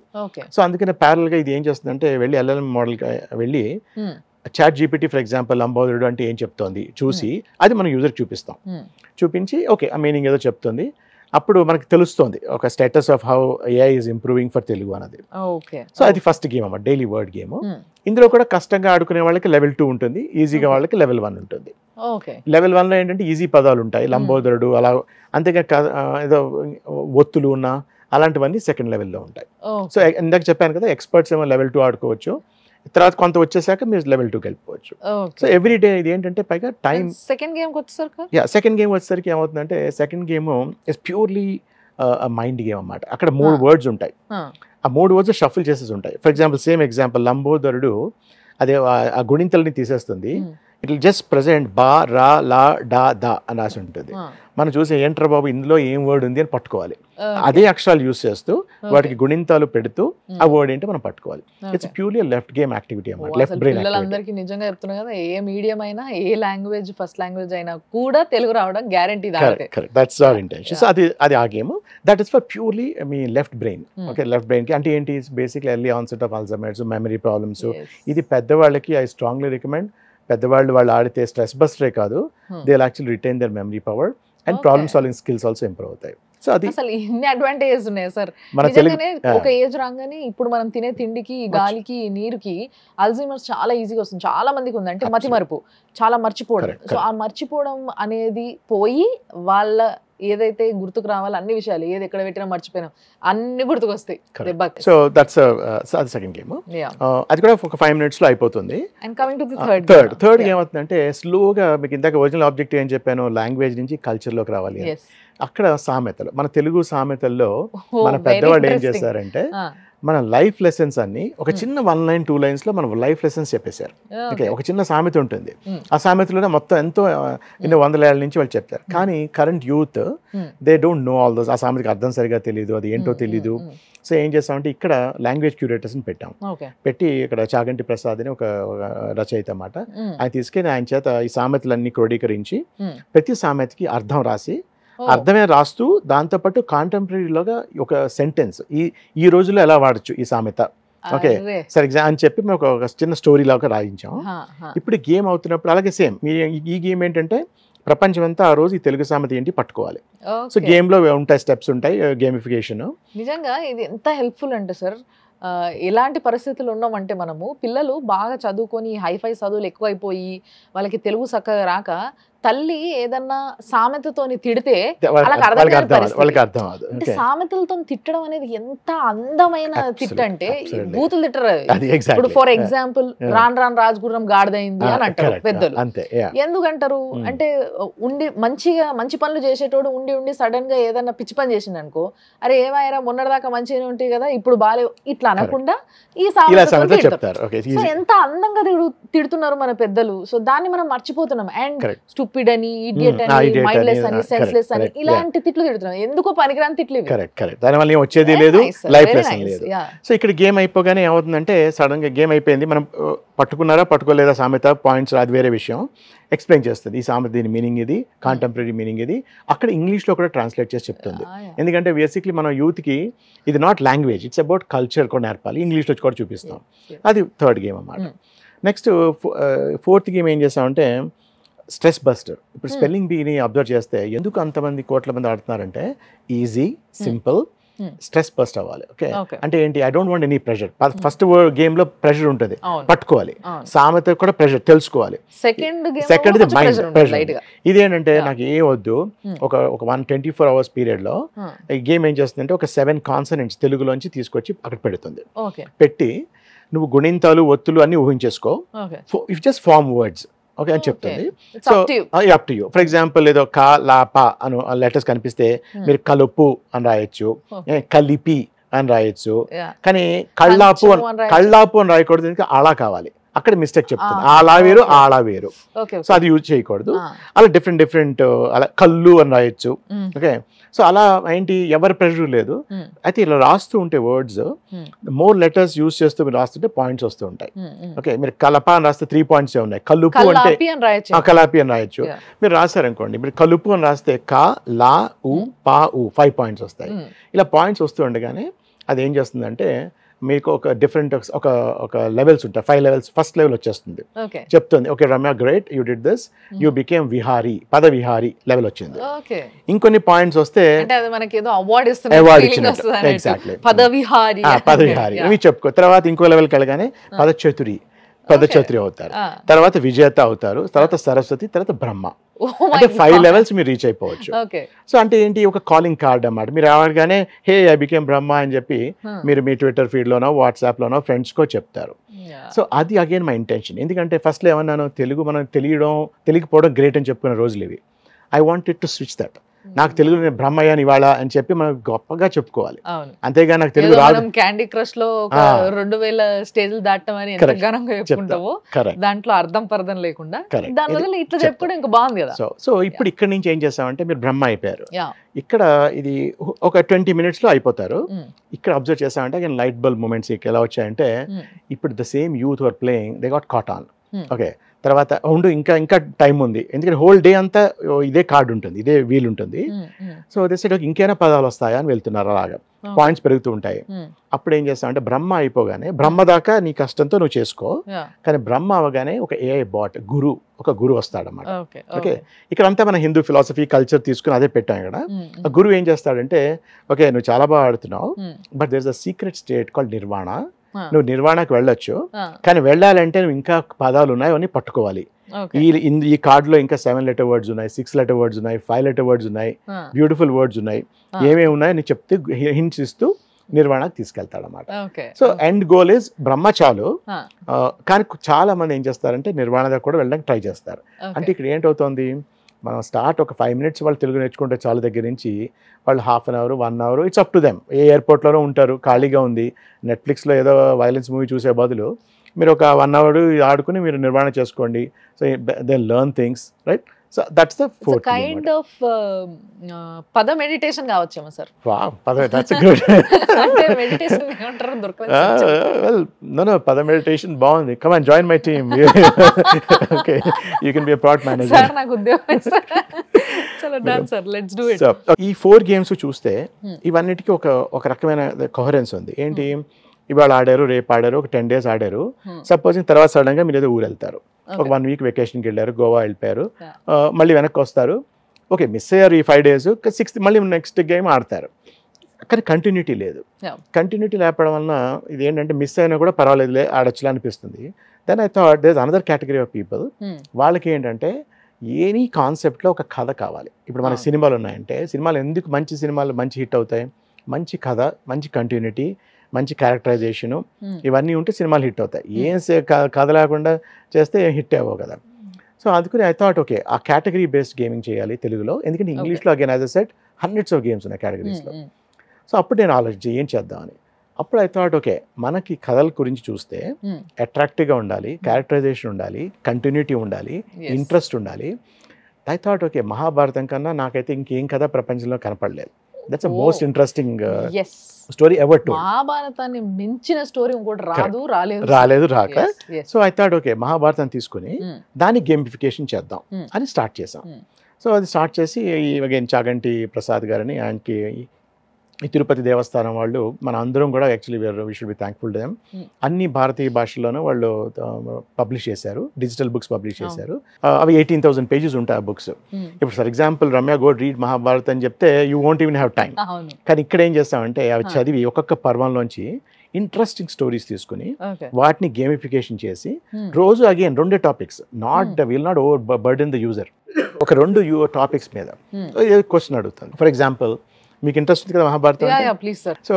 so అందుకనే ప్యారల్గా ఇది ఏం చేస్తుందంటే వెళ్ళి ఎల్ఎల్ఎం మోడల్గా వెళ్ళి చాట్ జీపీటీ ఫర్ ఎగ్జాంపుల్ అంబోధుడు అంటే ఏం చెప్తోంది చూసి hmm. అది మనం యూజర్ చూపిస్తాం hmm. చూపించి ఓకే ఆ మీనింగ్ ఏదో చెప్తుంది అప్పుడు మనకు తెలుస్తుంది ఒక status of how AI is improving for Telugu అన్నది సో అది ఫస్ట్ గేమ్ అమ్మ డైలీ వర్డ్ గేమ్ ఇందులో కూడా కష్టంగా ఆడుకునే వాళ్ళకి లెవెల్ టూ ఉంటుంది ఈజీగా hmm. వాళ్ళకి లెవెల్ వన్ ఉంటుంది లెవెల్ వన్లో ఏంటంటే ఈజీ పదాలు ఉంటాయి hmm. లంబోదరుడు అలా అంతేగా ఏదో ఒత్తులు ఉన్నా అలాంటివన్నీ సెకండ్ లెవెల్లో ఉంటాయి సో ఇందాక చెప్పాను కదా ఎక్స్పర్ట్స్ ఏమో లెవెల్ టూ ఆడుకోవచ్చు తర్వాత కొంత వచ్చేసాక మీరు లెవెల్ టూకి వెళ్ళిపోవచ్చు సో ఎవ్రీ డే ఇది ఏంటంటే పైగా టైం సెకండ్ గేమ్ వచ్చేసరికి యా సెకండ్ గేమ్ వచ్చేసరికి ఏమవుతుందంటే second game is purely mind game అన్నమాట అక్కడ మూడు వర్డ్స్ ah. ఉంటాయి ah. ఆ మూడు వర్డ్స్ షఫుల్ చేసేసి ఉంటాయి ఫర్ ఎగ్జాంపుల్ సేమ్ ఎగ్జాంపుల్ లంబోదరుడు అదే ఆ గుణింతల్ని తీసేస్తుంది ఇట్ జస్ట్ ప్రజెంట్ బా రా లా డా దా అని రాసి ఉంటుంది ah. మనం చూసి ఏంట్రా బాబు ఇందులో ఏం వర్డ్ ఉంది అని పట్టుకోవాలి అదే అక్షరాలు యూస్ చేస్తూ వాటికి గుణింతాలు పెడుతూ ఆ వర్డ్ ఏంటో మనం పట్టుకోవాలి it's purely left game activity అనమాట లెఫ్ట్ బ్రెయిన్ పిల్లలందరికీ నిజంగా చెప్తున్నా కదా ఏ మీడియం అయినా ఏ లాంగ్వేజ్ ఫస్ట్ లాంగ్వేజ్ అయినా కూడా తెలుగు రావడం guarantee that's our intention so అది అది ఆ game that is for purely మీ లెఫ్ట్ బ్రెయిన్ ఓకే లెఫ్ట్ కి అంటే ఏంటి basically early onset of Alzheimer's memory problems ఇది పెద్దవాళ్ళకి ఐ స్ట్రాంగ్లీ రికమెండ్ పెద్దవాళ్ళు వాళ్ళు ఆడితే స్ట్రెస్ బస్టరే కాదు they actually retain their memory power and problem solving skills also improve అవుతాయి సో అది అసలు ఎన్ని అడ్వాంటేజెస్ ఉన్నాయి సార్ నిజంగానే ఒక ఏజ్ రాగానే ఇప్పుడు మనం తినే తిండికి గాలికి నీరుకి అల్జీమర్స్ చాలా ఈజీగా వస్తుంది చాలా మందికి ఉంది అంటే మతిమరుపు చాలా మర్చిపోవడం సో ఆ మర్చిపోవడం అనేది పోయి వాళ్ళ ఏదైతే గుర్తుకు రావాలి అన్ని విషయాలు ఏది ఎక్కడ పెట్టినా మర్చిపోయినా అన్ని గుర్తుకు వస్తాయి సో దట్స్ అది సెకండ్ గేమ్ అది కూడా ఒక ఫైవ్ మినిట్స్ లో అయిపోతుంది coming to third third third ఏమవుతుందంటే స్లోగా మీకు ఇందాక ఒరిజినల్ ఆబ్జెక్ట్ ఏం చెప్పాను లాంగ్వేజ్ నుంచి కల్చర్ లోకి రావాలి అక్కడ సామెతలు మన తెలుగు సామెతల్లో oh, మన పెద్దవాళ్ళు ఏం చేశారంటే మన లైఫ్ లెసన్స్ అన్ని ఒక చిన్న వన్ లైన్ టూ లైన్స్ లో మనం లైఫ్ లెసన్స్ చెప్పేశారు ఓకే ఒక చిన్న సామెత ఉంటుంది ఆ సామెతలోనే మొత్తం ఎంతో ఎన్నో వందల ఏళ్ళ నుంచి వాళ్ళు చెప్తారు కానీ current youth they don't know all those ఆ సామెతకి అర్థం సరిగా తెలియదు అది ఏంటో తెలియదు సో ఏం చేస్తామంటే ఇక్కడ లాంగ్వేజ్ క్యూరేటర్స్ని పెట్టాం పెట్టి ఇక్కడ చాగంటి ప్రసాద్ అని ఒక రచయిత అన్నమాట ఆయన తీసుకెళ్ళి ఆయన చేత ఈ సామెతలన్నీ క్రోడీకరించి ప్రతి సామెతకి అర్థం రాసి అర్థమే రాస్తూ దాంతోపాటు కాంటెంపరీలోగా ఒక సెంటెన్స్ ఈ ఈ రోజులో ఎలా వాడచ్చు ఈ సామెత ఓకే సరే ఎగ్జామ్ అని చెప్పి మేము ఒక చిన్న స్టోరీ ఒక రాయించాం ఇప్పుడు గేమ్ అవుతున్నప్పుడు అలాగే సేమ్ మీ ఈ గేమ్ ఏంటంటే ప్రపంచం అంతా ఆ రోజు ఈ తెలుగు సామెత ఏంటి పట్టుకోవాలి సో గేమ్ లో ఉంటాయి స్టెప్స్ ఉంటాయి గేమిఫికేషన్ నిజంగా ఇది ఎంత హెల్ప్ఫుల్ అంటే సార్ ఎలాంటి పరిస్థితులు ఉన్నామంటే మనము పిల్లలు బాగా చదువుకొని హైఫై చదువులు ఎక్కువైపోయి వాళ్ళకి తెలుగు చక్కగా రాక తల్లి ఏదన్నా సామెతతో తిడితే అర్థం సామెతలతో తిట్టడం అనేది ఎంత అందమైన తిట్ట అంటే బూతులు తిట్టరు ఇప్పుడు ఫర్ ఎగ్జాంపుల్ రాన్ రాన్ రాజగుర్రం గాడిదైంది ah, అని అంటారు పెద్దలు ah, ఎందుకంటారు hmm. అంటే ఉండి మంచిగా మంచి పనులు చేసేటోడు ఉండి ఉండి సడన్ గా ఏదన్నా పిచ్చి పని చేసింది అనుకో అరే ఏమైనా మొన్నటిదాకా మంచిగానే ఉంటాయి కదా ఇప్పుడు బాగాలేవు ఇట్లా అనకుండా ఈ సామెత సో ఎంత అందంగా తిడుతున్నారు మన పెద్దలు సో దాన్ని మనం మర్చిపోతున్నాం అండ్ స్టూపిడ్ అని ఇడియట్ hmm. అని మైండ్లెస్ అని సెన్స్లెస్ అని ఇలాంటి తిట్లు తిడుతున్నాం పనికిరాని తిట్లు కరెక్ట్ కరెక్ట్ దానివల్ల ఏం వచ్చేది లేదు లైఫ్ లెసన్ లేదు సో ఇక్కడ గేమ్ అయిపోగానే ఏమవుతుందంటే సడన్ గా గేమ్ అయిపోయింది మనం uh, పట్టుకున్నారా పట్టుకోలేదా సామెత పాయింట్స్ అది వేరే విషయం ఎక్స్ప్లెయిన్ చేస్తుంది ఈ సామెత దీని మీనింగ్ ఇది కాంటెంపరీ మీనింగ్ ఇది అక్కడ ఇంగ్లీష్లో కూడా ట్రాన్స్లేట్ చేసి చెప్తుంది ah, ఎందుకంటే బేసిక్లీ మనం యూత్కి ఇది not language it's about culture కూడా నేర్పాలి ఇంగ్లీష్లో వచ్చి కూడా చూపిస్తాం అది థర్డ్ గేమ్ అన్నమాట నెక్స్ట్ ఫోర్త్ గేమ్ ఏం అంటే స్ట్రెస్ బస్టర్ ఇప్పుడు hmm. స్పెల్లింగ్ బీని అబ్జర్వ్ చేస్తే ఎందుకు అంతమంది కోట్ల మంది ఆడుతున్నారంటే easy hmm. Simple hmm. Stress bust అవ్వాలి ఓకే అంటే ఏంటి I don't want any pressure first game లో ప్రెషర్ ఉంటుంది పట్టుకోవాలి సామెత కూడా ప్రెషర్ తెలుసుకోవాలి సెకండ్ మైండ్ ప్రెషర్ ఇదేంటంటే నాకు ఏ వద్దు ఒక ఒక one twenty four hours period లో ఈ గేమ్ ఏం చేస్తుందంటే ఒక సెవెన్ కాన్సనెంట్స్ తెలుగులోంచి తీసుకొచ్చి అక్కడ పెడుతుంది పెట్టి నువ్వు గుణింతాలు ఒత్తులు అన్ని ఊహించేసుకో if just form words okay అని చెప్తుంది so up to you for example ఏదో క లాప అను లెటర్స్ కనిపిస్తే hmm. మీరు కలుపు అని రాయొచ్చు కలిపి అని రాయొచ్చు కానీ కళ్ళాపు కళ్ళాపు అని రాయకూడదు అలా కావాలి అక్కడ మిస్టేక్ చెప్తుంది అలా వేరు అలా వేరు సో అది యూజ్ చేయకూడదు అలా డిఫరెంట్ డిఫరెంట్ uh, అలా కళ్ళు అని రాయొచ్చు ఓకే సో అలా ఏంటి ఎవరి ప్రెషర్ లేదు అయితే ఇలా రాస్తూ ఉంటే వర్డ్స్ మోర్ లెటర్స్ యూజ్ చేస్తూ మీరు రాస్తుంటే పాయింట్స్ వస్తూ ఉంటాయి ఓకే మీరు కలప అని రాస్తే త్రీ పాయింట్స్ ఉన్నాయి కలుపు అంటే కలాపి అని రాయొచ్చు మీరు రాశారనుకోండి మీరు కలుపు అని రాస్తే క లా ఉ పా ఉ ఫైవ్ పాయింట్స్ వస్తాయి ఇలా పాయింట్స్ వస్తూ ఉండగానే అది ఏం చేస్తుందంటే మీకు ఒక డిఫరెంట్ ఒక ఒక లెవెల్స్ ఉంటాయి ఫైవ్ లెవెల్స్ ఫస్ట్ లెవెల్ వచ్చేస్తుంది చెప్తుంది okay Ramya great you did this you became Vihari పద విహారి లెవెల్ వచ్చింది ఇంకొన్ని పాయింట్స్ వస్తే అవార్డు ఇచ్చినట్టు ఎగ్జాక్ట్లీ పదవిహారి పదవిహారి ఇవి చెప్పుకో తర్వాత ఇంకో లెవెల్కి వెళ్ళగానే పదచతురి పదచత్రి అవుతారు తర్వాత విజేత అవుతారు తర్వాత సరస్వతి తర్వాత బ్రహ్మ oh అంటే ఫైవ్ లెవెల్స్ మీరు రీచ్ అయిపోవచ్చు సో అంటే ఏంటి ఒక కాలింగ్ కార్డ్ అన్నమాట మీరు రావడగానే హే ఐ బికేమ్ బ్రహ్మ అని చెప్పి మీరు మీ ట్విట్టర్ ఫీడ్ వాట్సాప్ లోనో ఫ్రెండ్స్ కో చెప్తారు సో అది అగైన్ మా ఇంటెన్షన్ ఎందుకంటే ఫస్ట్ ఏమన్నాను తెలుగు మనం తెలియడం తెలియకపోవడం గ్రేట్ అని చెప్పుకున్న రోజులు ఇవి I it to switch that నాకు తెలుగు నేను బ్రహ్మయ్యాను ఇవాళ అని చెప్పి మనం గొప్పగా చెప్పుకోవాలి అంతేగా నాకు తెలుగు రాదు క్యాండీ క్రష్ లో రెండు వేల స్టేజ్లు దాటం అని ఘనంగా దాంట్లో అర్థం పర్థం లేకుండా దాని ఇట్లా చెప్పుకోవడం ఇంకా బాగుంది కదా సో సో ఇప్పుడు ఇక్కడ నుంచి ఏం చేస్తామంటే మీరు బ్రహ్మ అయిపోయారు ఇక్కడ ఇది ఒక ట్వంటీ మినిట్స్ లో అయిపోతారు hmm. ఇక్కడ అబ్జర్వ్ చేస్తామంటే లైట్ బల్బ్ మూమెంట్స్ ఎలా వచ్చాయంటే hmm. ఇప్పుడు the same youth are playing they got caught on okay hmm. తర్వాత ఉండు ఇంకా ఇంకా టైం ఉంది ఎందుకంటే హోల్ డే అంతా ఇదే కార్డు ఉంటుంది ఇదే వీల్ ఉంటుంది సో అదే సైడ్ ఇంకేనా పదాలు వస్తాయా అని వెళ్తున్నారు అలాగా పాయింట్స్ hmm. పెరుగుతూ ఉంటాయి hmm. అప్పుడు ఏం చేస్తావు అంటే బ్రహ్మ అయిపోగానే బ్రహ్మ దాకా నీ కష్టంతో నువ్వు చేసుకో కానీ బ్రహ్మ అవగానే ఒక ఏఐ బాట్ గురు ఒక గురు వస్తాడనమాట ఓకే ఇక్కడ అంతా మన హిందూ ఫిలాసఫీ కల్చర్ తీసుకుని అదే పెట్టాం ఇక్కడ ఆ గురువు ఏం చేస్తాడంటే ఓకే నువ్వు చాలా బాగా ఆడుతున్నావు but there is a secret state call Nirvana నువ్వు నిర్వాణకు వెళ్ళొచ్చు కానీ వెళ్ళాలంటే నువ్వు ఇంకా పదాలు ఉన్నాయి అవన్నీ పట్టుకోవాలి ఈ ఈ కార్డులో ఇంకా సెవెన్ లెటర్ వర్డ్స్ ఉన్నాయి సిక్స్ లెటర్ వర్డ్స్ ఉన్నాయి ఫైవ్ లెటర్ వర్డ్స్ ఉన్నాయి బ్యూటిఫుల్ వర్డ్స్ ఉన్నాయి ఏమేమి ఉన్నాయో అని చెప్తే హింట్స్ ఇస్తూ నిర్వాణకు తీసుకెళ్తాడు అనమాట so end goal is Brahma చాలు కానీ చాలా మంది ఏం చేస్తారంటే నిర్వాణ దగ్గర కూడా వెళ్ళడానికి ట్రై చేస్తారు అంటే ఇక్కడ ఏంటవుతోంది మనం స్టార్ట్ ఒక ఫైవ్ మినిట్స్ వాళ్ళు తెలుగు నేర్చుకుంటే చాలా దగ్గర నుంచి వాళ్ళు half an hour one hour it's up to them ఏ ఎయిర్పోర్ట్లోనూ ఉంటారు ఖాళీగా ఉంది నెట్ఫ్లిక్స్లో ఏదో వైలెన్స్ మూవీ చూసే బదులు మీరు ఒక వన్ అవర్ ఆడుకుని మీరు నిర్వహణ చేసుకోండి so then learn things right so that's the kind of పద మెడిటేషన్ కావచ్చు కావచ్చేమో సార్ పద దట్స్ గుడ్ అంటే వెల్ నో నో పద మెడిటేషన్ బాగుంది come and join my team okay you can be a product manager sir నాకు ఉద్యోగం చాలా done sir let's do it ఈ ఫోర్ గేమ్స్ చూస్తే hmm. ఇవన్నిటికీ ఒక ఒక రకమైన కోహరెన్స్ ఉంది ఏంటి hmm. ఇవాళ ఆడారు రేపు ఆడారు ఒక టెన్ డేస్ ఆడారు hmm. సపోజ్ తర్వాత సడన్గా మీరు ఏదో ఊరు వెళ్తారు ఒక వన్ వీక్ వెకేషన్కి వెళ్ళారు గోవా వెళ్ళిపోయారు మళ్ళీ వెనక్కి వస్తారు ఓకే మిస్ అయ్యారు ఈ ఫైవ్ డేస్ సిక్స్త్ మళ్ళీ నెక్స్ట్ గేమ్ ఆడతారు కానీ కంటిన్యూటీ లేదు కంటిన్యూటీ లేకపోవడం వలన ఇది ఏంటంటే మిస్ అయినా కూడా పర్వాలేదు ఆడొచ్చులే అనిపిస్తుంది then I thought there's another category of people వాళ్ళకి ఏంటంటే ఏని కాన్సెప్ట్లో ఒక కథ కావాలి ఇప్పుడు మన ah. సినిమాలు ఉన్నాయంటే సినిమాలు ఎందుకు మంచి సినిమాలు మంచి హిట్ అవుతాయి మంచి కథ మంచి కంటిన్యూటీ మంచి క్యారెక్టరైజేషను hmm. ఇవన్నీ ఉంటే సినిమాలు హిట్ అవుతాయి ఏం కదలాకుండా చేస్తే హిట్ అవ్వవు కదా సో hmm. అందుకని ఐ థాట్ ఓకే ఆ కేటగిరీ బేస్డ్ గేమింగ్ చేయాలి తెలుగులో ఎందుకంటే ఇంగ్లీష్లో again as a set hundreds of games ఉన్నాయి కేటగిరీస్లో సో hmm, అప్పుడు నేను ఆలోచించి ఏం చేద్దామని అప్పుడు ఐ థాట్ ఓకే మనకి కథల గురించి చూస్తే అట్రాక్టివ్గా ఉండాలి క్యారెక్టరైజేషన్ ఉండాలి కంటిన్యూటీ ఉండాలి ఇంట్రెస్ట్ ఉండాలి ఐ థాట్ ఓకే మహాభారతం కన్నా నాకైతే ఇంకేం కథ ప్రపంచంలో కనపడలేదు that's a most interesting story ever to మహాభారతాన్ని మించిన స్టోరీ కూడా రాదు రాలేదు రాలేదు రాక so I thought okay Mahabharatam తీసుకుని దాన్ని గేమిఫికేషన్ చేద్దాం అని స్టార్ట్ చేసాం సో అది స్టార్ట్ hmm. చేసి ఈ చాగంటి ప్రసాద్ గారని ఆయనకి ఈ తిరుపతి దేవస్థానం వాళ్ళు మన అందరం కూడా actually where we should be thankful to them అన్ని భారతీయ భాషల్లోనూ వాళ్ళు పబ్లిష్ చేశారు డిజిటల్ బుక్స్ పబ్లిష్ చేశారు అవి ఎయిటీన్ థౌసండ్ పేజెస్ ఉంటాయి ఆ బుక్స్ hmm. ఇప్పుడు for example Ramya go read Mahabharat అని చెప్తే you won't even have time కానీ ఇక్కడ ఏం చేస్తామంటే అవి ah. చదివి ఒక్కొక్క పర్వంలోంచి ఇంట్రెస్టింగ్ స్టోరీస్ తీసుకుని వాటిని గేమిఫికేషన్ చేసి hmm. రోజు అగైన్ రెండే topics not will not over burden the user ఒక రెండు టాపిక్స్ మీద క్వశ్చన్ hmm. అడుగుతాను ఫర్ ఎగ్జాంపుల్ మీకు ఇంట్రెస్ట్ ఉంది కదా Mahabharatam please sir so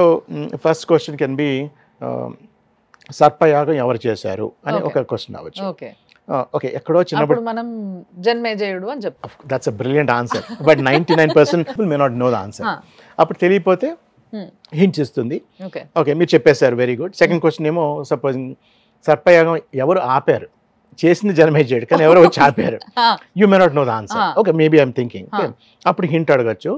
first question can be సర్పయాగం ఎవరు చేశారు అని ఒక క్వశ్చన్ అవ్వచ్చు ఓకే ఎక్కడో చిన్నప్పుడు మనం జన్మేజయుడు అని చెప్తాం that's a brilliant answer but ninety nine percent may not know the answer అప్పుడు తెలియపోతే హింట్ hmm. ఇస్తుంది ఓకే మీరు చెప్పేశారు వెరీ గుడ్ సెకండ్ క్వశ్చన్ ఏమో సపోజ్ సర్పయాగం ఎవరు ఆపారు చేసింది జనమేజేడు కానీ ఎవరు వచ్చి ఆపారు you may not know the answer okay maybe I'm thinking అప్పుడు హింట్ అడగచ్చు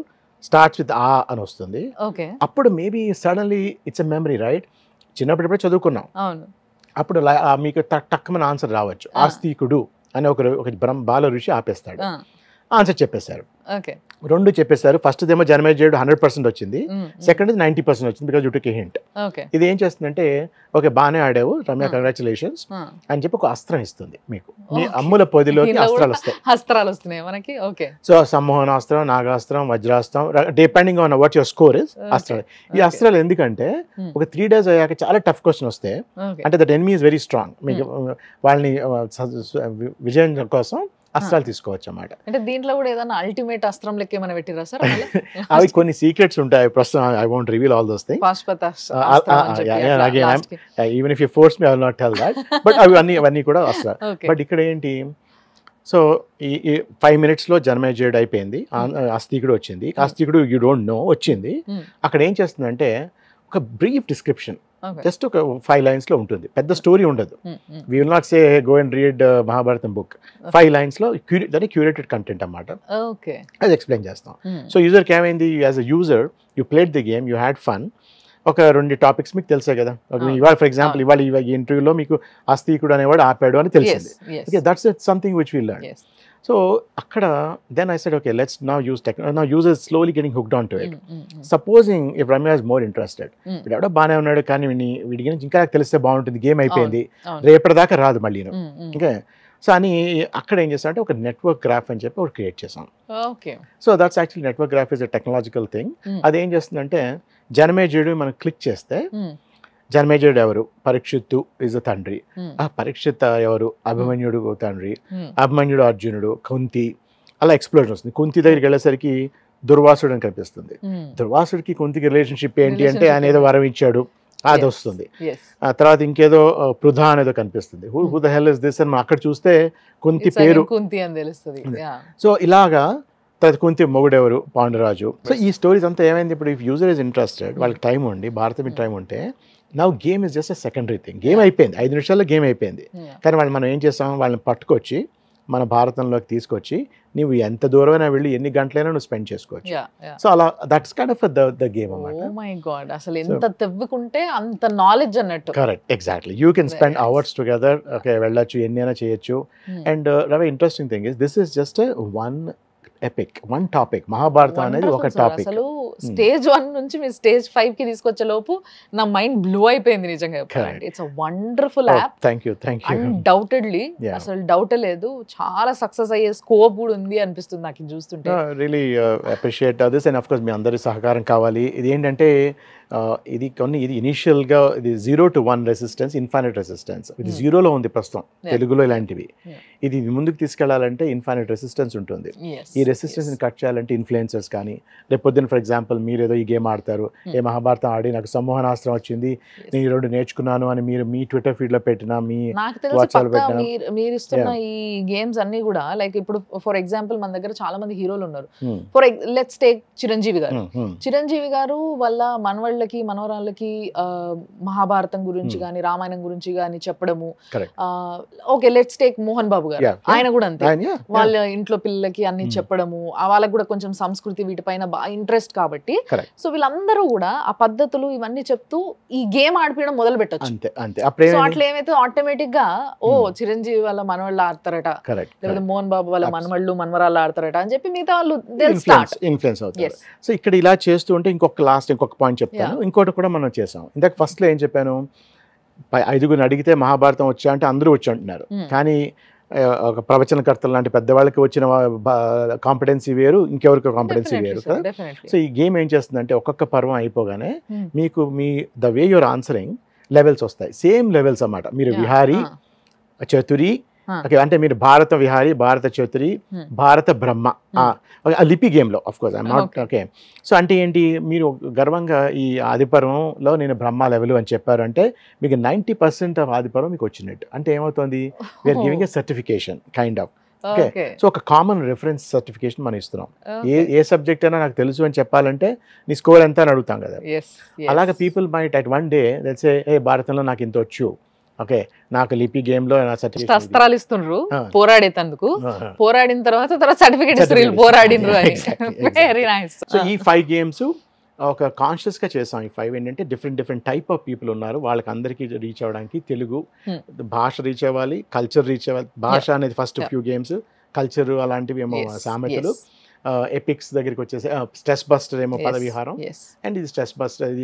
స్టార్ట్స్ విత్ ఆ అని వస్తుంది ఓకే అప్పుడు maybe suddenly it's a memory right చిన్నప్పుడప్పుడే చదువుకున్నాం అప్పుడు మీకు టక్కమని ఆన్సర్ రావచ్చు ఆస్తికుడు అని ఒక ఒక బ్రహ్మ బాల ఋషి ఆపేస్తాడు ఆన్సర్ చెప్పేశారు రెండు చెప్పేశారు ఫస్ట్ ఏమో జనమేజేడు హండ్రెడ్ పర్సెంట్ వచ్చింది సెకండ్ నైన్టీ పర్సెంట్ వచ్చింది యూ టు హింట్ ఇది ఏం చేస్తుందంటే ఓకే బాగానే ఆడావు రమ్య కంగ్రాచులేషన్స్ అని చెప్పి ఒక అస్త్రం ఇస్తుంది మీకు మీ అమ్ముల పొదిలోకి అస్త్రాలు వస్తాయి అస్త్రాలు వస్తున్నాయి మనకి ఓకే సో సమ్మోహన అస్త్రం నాగాస్త్రం వజ్రాస్త్రం depending on what your score is అస్త్రాలు ఈ అస్త్రాలు ఎందుకంటే ఒక త్రీ డేస్ అయ్యాక చాలా టఫ్ క్వశ్చన్ వస్తే అంటే that enemy is very strong మీకు వాళ్ళని విజయం కోసం అస్త్రాలు తీసుకోవచ్చు అన్నమాట అంటే దీంట్లో కూడా ఏదైనా అల్టిమేట్ అస్త్రం లెక్క ఏమైనా పెట్టిరా సార్ అవి కొన్ని సీక్రెట్స్ ఉంటాయి ప్రస్తుతం I want reveal all those even if you force me I not tell that but అవి అన్ని అవన్నీ కూడా వస్తారు బట్ ఇక్కడ ఏంటి సో ఈ ఫైవ్ మినిట్స్లో జేడ్ అయిపోయింది అస్థికుడు వచ్చింది hmm. అస్థికుడు యూ డోంట్ నో వచ్చింది hmm. అక్కడ ఏం చేస్తుందంటే ఒక బ్రీఫ్ డిస్క్రిప్షన్ జస్ట్ ఒక ఫైవ్ లైన్స్లో ఉంటుంది పెద్ద స్టోరీ ఉండదు we will not say go and read Mahabharatam book five లైన్స్లో దాన్ని క్యూరేటెడ్ కంటెంట్ అనమాట అది ఎక్స్ప్లెయిన్ చేస్తాం సో యూజర్కి ఏమైంది as a user you played the game you had fun ఒక రెండు టాపిక్స్ మీకు తెలుసే కదా ah. ఇవాళ ఫర్ ఎగ్జాంపుల్ ah. ఇవాళ ఈ ఇంటర్వ్యూలో మీకు అస్థికుడు అనేవాడు ఆపాడు అని తెలిసింది that's something which we'll learn so అక్కడ then I said okay let's నా యూస్ టెక్ నా users slowly getting hooked on to it supposing if Ramya is more interested ఇప్పుడు ఎవడో బాగానే ఉన్నాడు కానీ వీడి గురించి ఇంకా తెలిస్తే బాగుంటుంది గేమ్ అయిపోయింది రేపటిదాకా రాదు మళ్ళీ mm, mm. ఓకే సో అని అక్కడ ఏం అంటే ఒక నెట్వర్క్ గ్రాఫ్ అని చెప్పి ఒకటి క్రియేట్ చేసాం okay so that's actually network graph is a technological thing అది ఏం చేస్తుందంటే జనమే జీడు మనం క్లిక్ చేస్తే mm. జన్మేజుడు ఎవరు పరీక్షిత్తు ఇజ్ తండ్రి hmm. ఆ పరీక్షిత్ ఎవరు hmm. అభిమన్యుడు తండ్రి hmm. అభిమన్యుడు అర్జునుడు కుంతి అలా ఎక్స్ప్లోజన్ వస్తుంది కుంతి దగ్గరికి వెళ్ళేసరికి దుర్వాసుడు అని కనిపిస్తుంది దుర్వాసుడికి కుంతికి రిలేషన్షిప్ ఏంటి అంటే ఆయన ఏదో వరం ఇచ్చాడు అది వస్తుంది ఆ తర్వాత ఇంకేదో పృథా అనేదో కనిపిస్తుంది ద హెల్ ఇస్ దిస్ అని అక్కడ చూస్తే కుంతి పేరు కుంతి అని తెలుస్తుంది సో ఇలాగా కుంతి మొగుడెవరు పాండురాజు సో ఈ స్టోరీస్ అంతా ఏమైంది ఇప్పుడు ఇఫ్ యూజర్ ఇస్ ఇంట్రెస్టెడ్ వాళ్ళకి టైం ఉండి మీద టైం ఉంటే నా game is just secondary thing game అయిపోయింది ఐదు నిమిషాల్లో గేమ్ అయిపోయింది కానీ వాళ్ళు మనం ఏం చేస్తాం వాళ్ళని పట్టుకొచ్చి మన భారతంలోకి తీసుకొచ్చి నువ్వు ఎంత దూరమైనా వెళ్ళి ఎన్ని గంటలైనా నువ్వు స్పెండ్ చేసుకోవచ్చు సో అలా that's kind of the game అన్నమాట మై oh గాడ్ అసలు ఎంత తెవ్వుకుంటే అంత నాలెడ్జ్ అన్నట్టు correct exactly you can spend hours together okay వెళ్ళొచ్చు ఎన్ని అయినా చేయొచ్చు and Ravi interesting thing is this is just one epic one topic Mahabharatam అనేది ఒక టాపిక్ అసలు స్టేజ్ hmm. వన్ నుంచి మీ స్టేజ్ ఫైవ్ కి తీసుకొచ్చే లోపు నా మైండ్ బ్లూ అయిపోయింది నిజంగా it's wonderful app thank you thank you doubtedly అసలు డౌట్ లేదు చాలా సక్సెస్ అయ్యే స్కోప్ కూడా ఉంది అనిపిస్తుంది నాకు చూస్తుంటే really appreciate this and of course మీ అందరి సహకారం కావాలి ఇది ఏంటంటే ఇది కొన్ని ఇది ఇనీషియల్గా ఇది zero to one resistance infinite resistance ఇది hmm. జీరోలో ఉంది ప్రస్తుతం తెలుగులో ఇలాంటివి ఇది ముందుకు తీసుకెళ్లాలంటే ఇన్ఫైనట్ రెసిస్టెన్స్ ఉంటుంది ఈ రెసిస్టెన్స్ని కట్ చేయాలంటే ఇన్ఫ్లుయెన్సర్స్ కానీ రేపొద్దున ఫర్ ఎగ్జాంపుల్ మీరు ఏదో ఈ గేమ్ ఆడతారు hmm. ఏ మహాభారతం ఆడి నాకు సంమోహనాస్త్రం వచ్చింది నేను రెండు నేర్చుకున్నాను అని మీరు మీ ట్విట్టర్ ఫీడ్లో పెట్టినా మీ వాట్సాప్ మీరు ఇస్తున్న ఈ గేమ్స్ అన్ని కూడా లైక్ ఇప్పుడు ఫర్ ఎగ్జాంపుల్ మన దగ్గర చాలా మంది హీరోలు ఉన్నారు ఫర్ లెట్స్ టేక్ చిరంజీవి గారు hmm, చిరంజీవి గారు వాళ్ళ మనవాళ్ళ మనవళ్ళకి మనవరాళ్ళకి మహాభారతం గురించి కానీ hmm. రామాయణం గురించి కానీ చెప్పడము okay let's take Mohan Babu garu ఆయన కూడా అంతే వాళ్ళ ఇంట్లో పిల్లలకి అన్ని hmm. చెప్పడము వాళ్ళకి కూడా కొంచెం సంస్కృతి వీటిపైన ఇంట్రెస్ట్ కాబట్టి సో వీళ్ళందరూ కూడా ఆ పద్ధతులు ఇవన్నీ చెప్తూ ఈ గేమ్ ఆడిపించడం మొదలు పెట్టచ్చు సో అట్లా ఏమైతే ఆటోమేటిక్ గా ఓ hmm. చిరంజీవి వాళ్ళ మనవాళ్ళు ఆడతారట లేదా మోహన్ బాబు వాళ్ళ మనవాళ్ళు మనవరాలు ఆడతారట అని చెప్పి మిగతా వాళ్ళు ఇన్ఫ్లుయెన్స్ అవుతారు సో ఇక్కడ ఇలా చేస్తూ ఉంటే ఇంకొక లాస్ట్ ఇంకొక పాయింట్ చెప్తాను ఇంకోటి కూడా మనం చేసాం ఇందాక ఫస్ట్లో ఏం చెప్పాను ఐదుగురిని అడిగితే మహాభారతం వచ్చా అంటే అందరూ వచ్చి అంటున్నారు కానీ ఒక ప్రవచనకర్తలు లాంటి పెద్దవాళ్ళకి వచ్చిన కాంపిటెన్సీ వేరు ఇంకెవరికి కాంపిటెన్సీ వేరు కదా సో ఈ గేమ్ ఏం చేస్తుందంటే ఒక్కొక్క పర్వం అయిపోగానే మీకు మీ the way your answering levels వస్తాయి సేమ్ లెవెల్స్ అన్నమాట మీరు విహారీ చతురి ఓకే అంటే మీరు భారత విహారీ భారత చౌదరి భారత బ్రహ్మ ఆ లిపి గేమ్లో of course I not okay so అంటే ఏంటి మీరు గర్వంగా ఈ ఆదిపర్వంలో నేను బ్రహ్మ లెవెల్ అని చెప్పారు అంటే మీకు నైంటీ పర్సెంట్ ఆఫ్ ఆదిపర్వం మీకు వచ్చినట్టు అంటే ఏమవుతుంది we're giving a certification kind of okay so ఒక కామన్ రెఫరెన్స్ సర్టిఫికేషన్ మనం ఇస్తున్నాం ఏ ఏ సబ్జెక్ట్ అయినా నాకు తెలుసు అని చెప్పాలంటే నీ స్కోర్ ఎంత అని అడుగుతాం కదా అలాగే people might at one day that's ఏ భారతంలో నాకు ఇంత వచ్చు ఓకే నాకు లిపి గేమ్ లో అస్త్రాలు ఇస్తుండ్రు పోరాడేటందుకు పోరాడిన తర్వాత తర్వాత సర్టిఫికేట్ ఇస్తారు పోరాడినరు వెరీ నైస్ సో ఈ ఫైవ్ గేమ్స్ ఒక కాన్షియస్గా చేసాం ఈ ఫైవ్ ఏంటంటే different different type of people ఉన్నారు వాళ్ళకి అందరికీ రీచ్ అవ్వడానికి తెలుగు hmm. భాష రీచ్ అవ్వాలి కల్చర్ రీచ్ అవ్వాలి భాష అనేది ఫస్ట్ ఫ్యూ గేమ్స్ కల్చర్ అలాంటివి ఏమో సామెతలు ఎపిక్స్ దగ్గరికి వచ్చేసి స్ట్రెస్ బస్టర్ ఏమో పదవిహారం అండ్ ఇది స్ట్రెస్ బస్టర్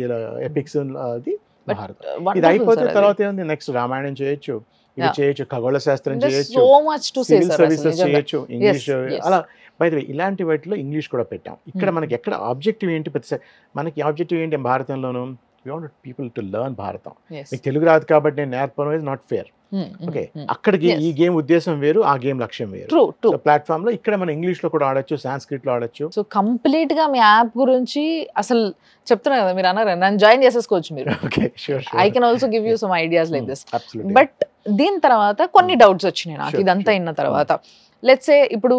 ఎపిక్స్ అది మహాభారతం ఇది అయిపోతే తర్వాత ఏముంది నెక్స్ట్ రామాయణం చేయొచ్చు ఇది చేయొచ్చు ఖగోళ శాస్త్రం చేయొచ్చు సివిల్ సర్వీసెస్ చేయొచ్చు ఇంగ్లీష్ అలా బై వే ఇలాంటి వాటిలో ఇంగ్లీష్ కూడా పెట్టాం ఇక్కడ hmm. మనకి ఎక్కడ ఆబ్జెక్టివ్ ఏంటి ప్రతిసారి మనకి ఆబ్జెక్టివ్ ఏంటి భారతంలోనూ we want people to learn Bharatam మీకు తెలుగు రాదు కాబట్టి నేను నేర్పడం ఇస్ నాట్ ఫేర్ ఓకే అక్కడికి ఈ గేమ్ ఉద్దేశం వేరు ఆ గేమ్ లక్ష్యం వేరు ప్లాట్ఫామ్ లో ఇక్కడ మనం ఇంగ్లీష్ లో కూడా ఆడొచ్చు సాంస్క్రిట్ లో ఆడొచ్చు సో కంప్లీట్ గా మీ యాప్ గురించి అసలు చెప్తున్నా కదా మీరు అన్నారు నన్ను జాయిన్ చేసేసుకోవచ్చు మీరు okay I can also give you some ideas like this but దీని తర్వాత కొన్ని డౌట్స్ hmm. వచ్చినాయి నాకు ఇదంతా అయిన తర్వాత hmm. లెట్సే ఇప్పుడు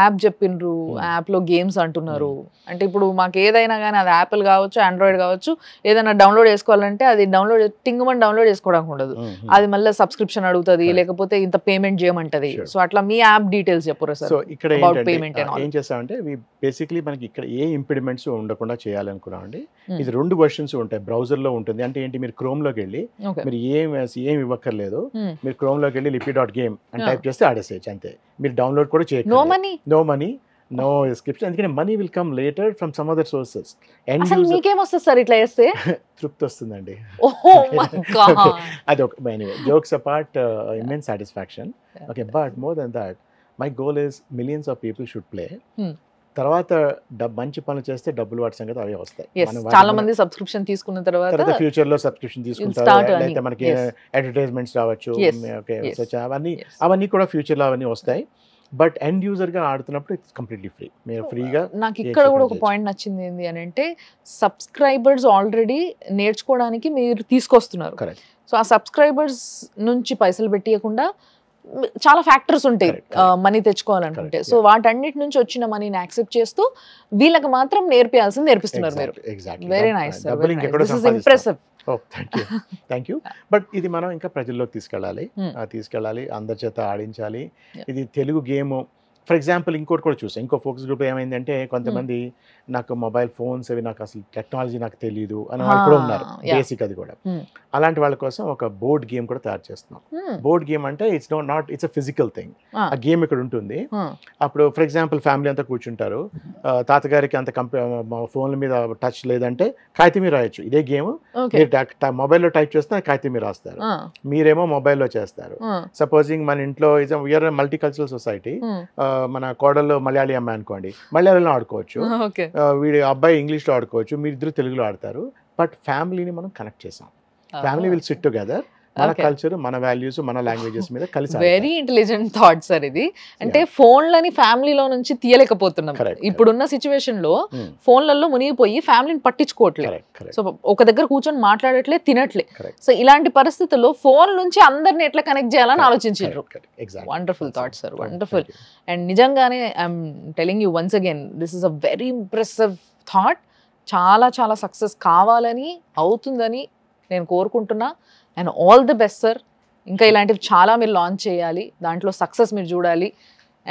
యాప్ చెప్పిండ్రు యాప్లో hmm. గేమ్స్ అంటున్నారు hmm. అంటే ఇప్పుడు మాకు ఏదైనా కానీ అది యాపిల్ కావచ్చు ఆండ్రాయిడ్ కావచ్చు ఏదైనా డౌన్లోడ్ చేసుకోవాలంటే అది డౌన్లోడ్ టింగ్ మనం డౌన్లోడ్ చేసుకోవడానికి ఉండదు hmm, అది మళ్ళీ సబ్స్క్రిప్షన్ అడుగుతుంది లేకపోతే ఇంత పేమెంట్ చేయమంటది సో అట్లా మీ యాప్ డీటెయిల్స్ చెప్పరు సార్ ఇక్కడ పేమెంట్ ఏం చేస్తామంటే బేసిక్లీ మనకి ఇక్కడ ఏ ఇంపిడిమెంట్స్ ఉండకుండా చేయాలనుకున్నామండి ఇది రెండు వర్షన్స్ ఉంటాయి బ్రౌజర్ లో ఉంటుంది అంటే ఏంటి మీరు క్రోమ్ లోకి వెళ్ళి మీరు ఏం ఏం ఇవ్వక్కర్లేదు మీరు లోకి వెళ్ళి లిపి డాట్ గేమ్ అని టైప్ చేస్తే ఆడేసేయచ్చు అంతే మీరు డౌన్లోడ్ కూడా చేయకండి no money no money no subscription ఎందుకంటే money will come later from some other sources and మీకేం వస్తుంది సార్ ఇట్లా చేస్తే తృప్తి వస్తుందండి అది ఒక anyway jokes apart immense satisfaction okay but more than that my goal is millions of people should play తర్వాత మంచి పనులు చేస్తే డబ్బులు వాటి సంగతి అవే వస్తాయి చాలా మంది సబ్స్క్రిప్షన్ తీసుకున్న తర్వాత ఫ్యూచర్ లో సబ్స్క్రిప్షన్ తీసుకుంటారు మనకి అడ్వర్టైజ్మెంట్స్ రావచ్చు అవన్నీ అవన్నీ కూడా ఫ్యూచర్ లో అవన్నీ వస్తాయి బట్ ఎండ్ యూజర్ గా ఆడుతున్నప్పుడు ఇట్స్ కంప్లీట్లీ ఫ్రీ మీరు ఫ్రీగా oh, నాకు ఇక్కడ కూడా ఒక పాయింట్ నచ్చింది ఏంటి అని అంటే సబ్స్క్రైబర్స్ ఆల్రెడీ నేర్చుకోవడానికి మీరు తీసుకొస్తున్నారు సో ఆ సబ్స్క్రైబర్స్ నుంచి పైసలు పెట్టియకుండా చాలా ఫ్యాక్టర్స్ ఉంటాయి మనీ uh, తెచ్చుకోవాలనుకుంటే సో వాటన్నిటి నుంచి వచ్చిన మనీని యాక్సెప్ట్ చేస్తూ వీళ్ళకి మాత్రం నేర్పించాల్సింది నేర్పిస్తున్నారు మీరు very nice impressive thank you but ఇది మనం ఇంకా ప్రజల్లోకి తీసుకెళ్ళాలి hmm. తీసుకెళ్ళాలి అందరి చేత ఆడించాలి ఇది తెలుగు గేమ్ ఫర్ ఎగ్జాంపుల్ ఇంకోటి కూడా చూసాం ఇంకో ఫోకస్ గ్రూప్ ఏమైందంటే hmm. కొంతమంది నాకు మొబైల్ ఫోన్స్ అవి నాకు అసలు టెక్నాలజీ నాకు తెలియదు అని వాళ్ళు కూడా ఉన్నారు బేసిక్ అది కూడా అలాంటి వాళ్ళ కోసం ఒక బోర్డ్ గేమ్ కూడా తయారు చేస్తున్నాం బోర్డ్ గేమ్ అంటే it's no not it's a physical thing ఆ గేమ్ ఇక్కడ ఉంటుంది అప్పుడు ఫర్ ఎగ్జాంపుల్ ఫ్యామిలీ అంతా కూర్చుంటారు తాతగారికి అంత ఫోన్ల మీద టచ్ లేదంటే కాగితమీ రాయొచ్చు ఇదే గేమ్ మీరు మొబైల్లో టైప్ చేస్తే కాగితమీ రాస్తారు మీరేమో మొబైల్లో చేస్తారు సపోజింగ్ మన ఇంట్లో ఇజ్ వీఆర్ మల్టీకల్చరల్ సొసైటీ మన కోడల్లో మలయాళీ అమ్మాయి అనుకోండి మలయాళంలో ఆడుకోవచ్చు వీడి అబ్బాయి ఇంగ్లీష్లో ఆడుకోవచ్చు మీరిద్దరు తెలుగులో ఆడతారు బట్ ఫ్యామిలీని మనం కనెక్ట్ చేసాం ఫ్యామిలీ విల్ సిట్ టుగెదర్ మన కల్చర్ మన వాల్యూస్ మన లాంగ్వేజెస్ మీద కలిసి వెరీ ఇంటెలిజెంట్ థాట్ సార్ ఇది అంటే ఫోన్లని ఫ్యామిలీలో నుంచి తీయలేకపోతున్నాం ఇప్పుడున్న సిచ్యువేషన్ లో hmm. ఫోన్లలో మునిగిపోయి ఫ్యామిలీని పట్టించుకోవట్లేదు సో ఒక దగ్గర కూర్చొని మాట్లాడట్లే తినట్లే సో ఇలాంటి పరిస్థితుల్లో ఫోన్ నుంచి అందరిని ఎట్లా కనెక్ట్ చేయాలని ఆలోచించారు wonderful thought sir wonderful and నిజంగానే I'm telling you once again this is a very impressive thought చాలా చాలా సక్సెస్ కావాలని అవుతుందని నేను కోరుకుంటున్నా and all the best sir ఇంకా ఇలాంటివి చాలా మీరు లాంచ్ చేయాలి దాంట్లో సక్సెస్ మీరు చూడాలి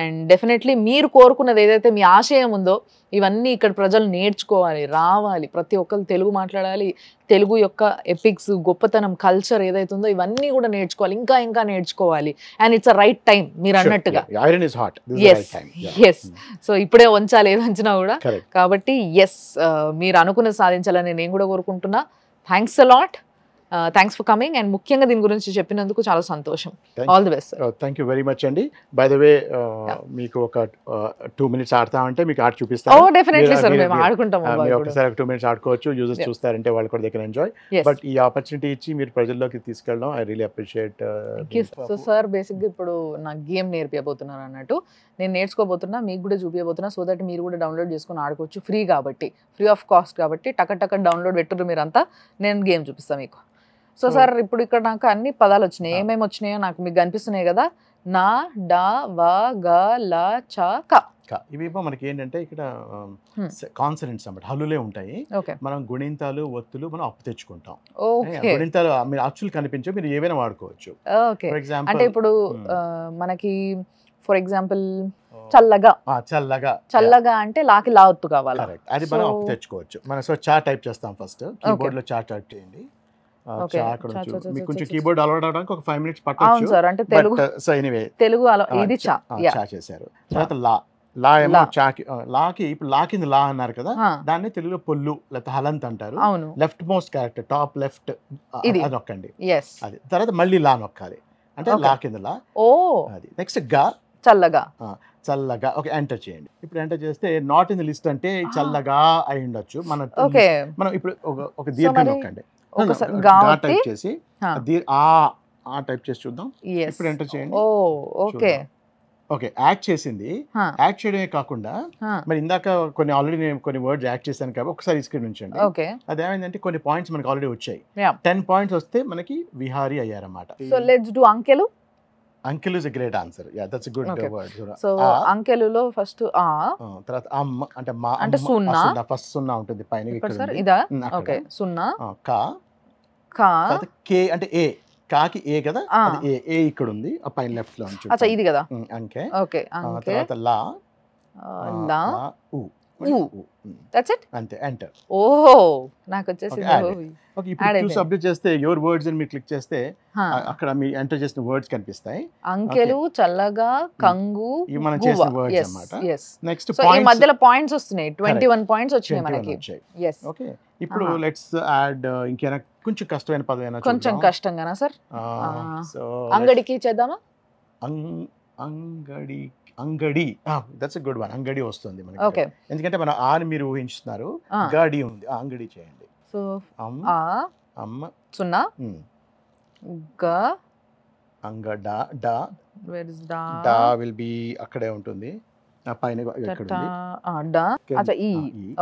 అండ్ డెఫినెట్లీ మీరు కోరుకున్నది ఏదైతే మీ ఆశయం ఉందో ఇవన్నీ ఇక్కడ ప్రజలు నేర్చుకోవాలి రావాలి ప్రతి ఒక్కరు తెలుగు మాట్లాడాలి తెలుగు యొక్క ఎపిక్స్ గొప్పతనం కల్చర్ ఏదైతే ఉందో ఇవన్నీ కూడా నేర్చుకోవాలి ఇంకా ఇంకా నేర్చుకోవాలి and it's a right time మీరు అన్నట్టుగా సో hmm. ఇప్పుడే వంచాలి ఏదంచినా కూడా కాబట్టి ఎస్ uh, మీరు అనుకున్నది సాధించాలని నేను కూడా కోరుకుంటున్నా thanks a lot thanks for coming and ముఖ్యంగా దీని గురించి చెప్పినందుకు చాలా సంతోషం all the best thank you very much అండి బై ద వే మీకు ఒక టూ మినిట్స్ అంటే మీకు ఆట చూపిస్తాను oh, డెఫినెట్లీ సార్ మేము ఆడుకుంటాం ఒకసారి టూ మినిట్స్ ఆడుకోవచ్చు యూజర్స్ చూస్తారంటే వాళ్ళు కూడా దగ్గర ఎంజాయ్ బట్ ఈ ఆపర్చునిటీ ఇచ్చి మీరు ప్రజల్లోకి తీసుకెళ్ళడం I really appreciate so sir బేసిక్గా ఇప్పుడు నా గేమ్ నేర్పించబోతున్నారు అన్నట్టు నేను నేర్చుకోబోతున్నా మీకు కూడా చూపించబోతున్నా సో దట్ మీరు కూడా డౌన్లోడ్ చేసుకుని ఆడుకోవచ్చు ఫ్రీ కాబట్టి ఫ్రీ ఆఫ్ కాస్ట్ కాబట్టి టక టక డౌన్లోడ్ పెట్టరు మీరంతా నేను గేమ్ చూపిస్తాను మీకు సో సార్ ఇప్పుడు ఇక్కడ నాకు అన్ని పదాలు వచ్చినాయి ఏమేమి వచ్చినాయో నాకు మీకు కనిపిస్తున్నాయి కదా నా డా వ గ ల చ క ఇవి మనకి ఏంటంటే ఇక్కడ కాన్సనెంట్స్ అన్నమాట హల్లులే ఉంటాయి మనం గుణింతాలు ఒత్తులు మనం అప్పు తెచ్చుకుంటాం గుణింతాలు మీరు అచ్చులు కనిపించవు మీరు ఏవైనా వాడుకోవచ్చు అంటే ఇప్పుడు మనకి ఫర్ ఎగ్జాంపుల్ చల్లగా చల్లగా చల్లగా అంటే లాకి లావత్తు కావాలి అది మనం అప్పు తెచ్చుకోవచ్చు మనం సో చా టైప్ చేస్తాం ఫస్ట్ కీబోర్డ్ లో చా టైప్ చేయండి మీకు కొంచెం కీబోర్డ్ అలవాటు అవడానికి ఒక ఫైవ్ మినిట్స్ పట్టవచ్చు సార్ అంటే తెలుగు సో ఎనీవే తెలుగు ఇది చా చా చేశారు తర్వాత లా లా ఏమో చాకి లాకి ఇప్పుడు లా కింద లా అన్నారు కదా దాన్ని తెలుగులో పొల్లు లేకపోతే హలంత్ అంటారు అవును left most character top left అది నొక్కండి అది తర్వాత మళ్ళీ లా నొక్కాలి అంటే లా కింద లా ఓ అది నెక్స్ట్ గా చల్లగా చల్లగా ఓకే ఎంటర్ చేయండి ఇప్పుడు ఎంటర్ చేస్తే నాట్ ఇన్ ద లిస్ట్ అంటే చల్లగా అయి ఉండొచ్చు మన మనం ఇప్పుడు ఒక దీర్ఘం నొక్కండి ఒకసారి చేసి ఆ టైప్ చేసి చూద్దాం ఇప్పుడు ఎంటర్ చేయండి ఓ ఓకే ఓకే యాడ్ చేసింది యాడ్ చేయడమే కాకుండా మరి ఇందాక కొన్ని ఆల్రెడీ నేను కొన్ని వర్డ్స్ యాడ్ చేశాను కాబట్టి ఒకసారి స్క్రీన్ ఉంచండి ఓకే అదేమైందంటే కొన్ని పాయింట్స్ మనకి ఆల్రెడీ వచ్చాయి టెన్ పాయింట్స్ వస్తే మనకి విహారీ అయ్యారన్నమాట సో లెట్స్ డూ అంకెలు అంకిల్ is a great answer yeah that's good word so అంకెలులో ఫస్ట్ ఆ తర్వాత అమ్మ అంటే మా అంటే సున్నా ఫస్ట్ సున్నా ఉంటుంది పైన ఇక్కడ సార్ ఇదా ఓకే సున్నా క కా కే అంటే ఏ కాకి ఏ కదా ఏ ఏ ఇక్కడ ఉంది ఆ పైన లెఫ్ట్ లో అచ్చా ఇది కదా అంకే ఓకే తర్వాత లా లా ఉ ఎంటర్ చేస్తే వర్డ్స్ అని మీరు క్లిక్ చేస్తే అక్కడ మీ ఎంటర్ చేసిన వర్డ్స్ కనిపిస్తాయి అంకెలు చల్లగా hmm. కంగు చేసిన వర్డ్స్ అన్నమాట నెక్స్ట్ మధ్యలో పాయింట్స్ వస్తున్నాయి పాయింట్స్ వచ్చాయి మనకి ఓకే ఇప్పుడు లెట్స్ యాడ్ uh, ఇంకేనా కొంచెం కష్టమైన పదం కొంచెం కష్టంగానా సార్ సో అంగడికి చేద్దామా అంగడికి అంగడి దట్స్ గుడ్ వన్ అంగడి వస్తుంది మనకి ఎందుకంటే మన ఆని మీరు ఊహించుతున్నారు గడి ఉంది అంగడి చేయండి సో అమ్మ సున్నా గ అంగ డా డా డా విల్ బి అక్కడే ఉంటుంది పైన ఎక్కడ ఉంది ఈ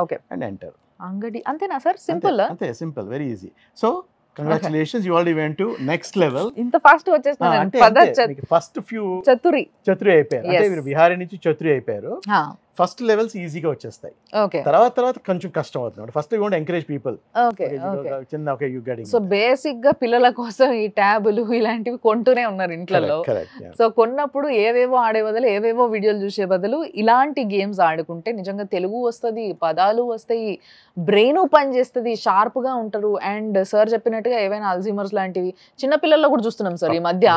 ఓకే అండ్ ఎంటర్ అంగడి అంతేనా సార్ సింపుల్ అంతే simple very easy so congratulations you already went to next level ఇంత ఫాస్ట్ వచ్చేస్తున్నారు ఫస్ట్ ఫ్యూ చతురి చతురి అయిపోయారు అంటే మీరు బిహారీ నుంచి చతురి అయిపోయారు ఫస్ట్ లెవెల్స్ ఈజీగా వచ్చేస్తాయి తర్వాత తర్వాత కొంచెం కష్టం అవుతుంది ఫస్ట్ యూ ఎంకరేజ్ పీపుల్ చిన్న ఓకే యూ సో బేసిక్ గా పిల్లల కోసం ఈ ట్యాబులు ఇలాంటివి కొంటూనే ఉన్నారు ఇంట్లో సో కొన్నప్పుడు ఏవేవో ఆడే బదులు ఏవేవో వీడియోలు చూసే బదులు ఇలాంటి గేమ్స్ ఆడుకుంటే నిజంగా తెలుగు వస్తుంది పదాలు వస్తాయి బ్రెయిన్ పని చేస్తుంది షార్ప్ గా ఉంటారు అండ్ సార్ చెప్పినట్టుగా ఏవైనా అల్జీమర్స్ లాంటివి చిన్న పిల్లల్లో కూడా చూస్తున్నాం సార్ ఈ మధ్య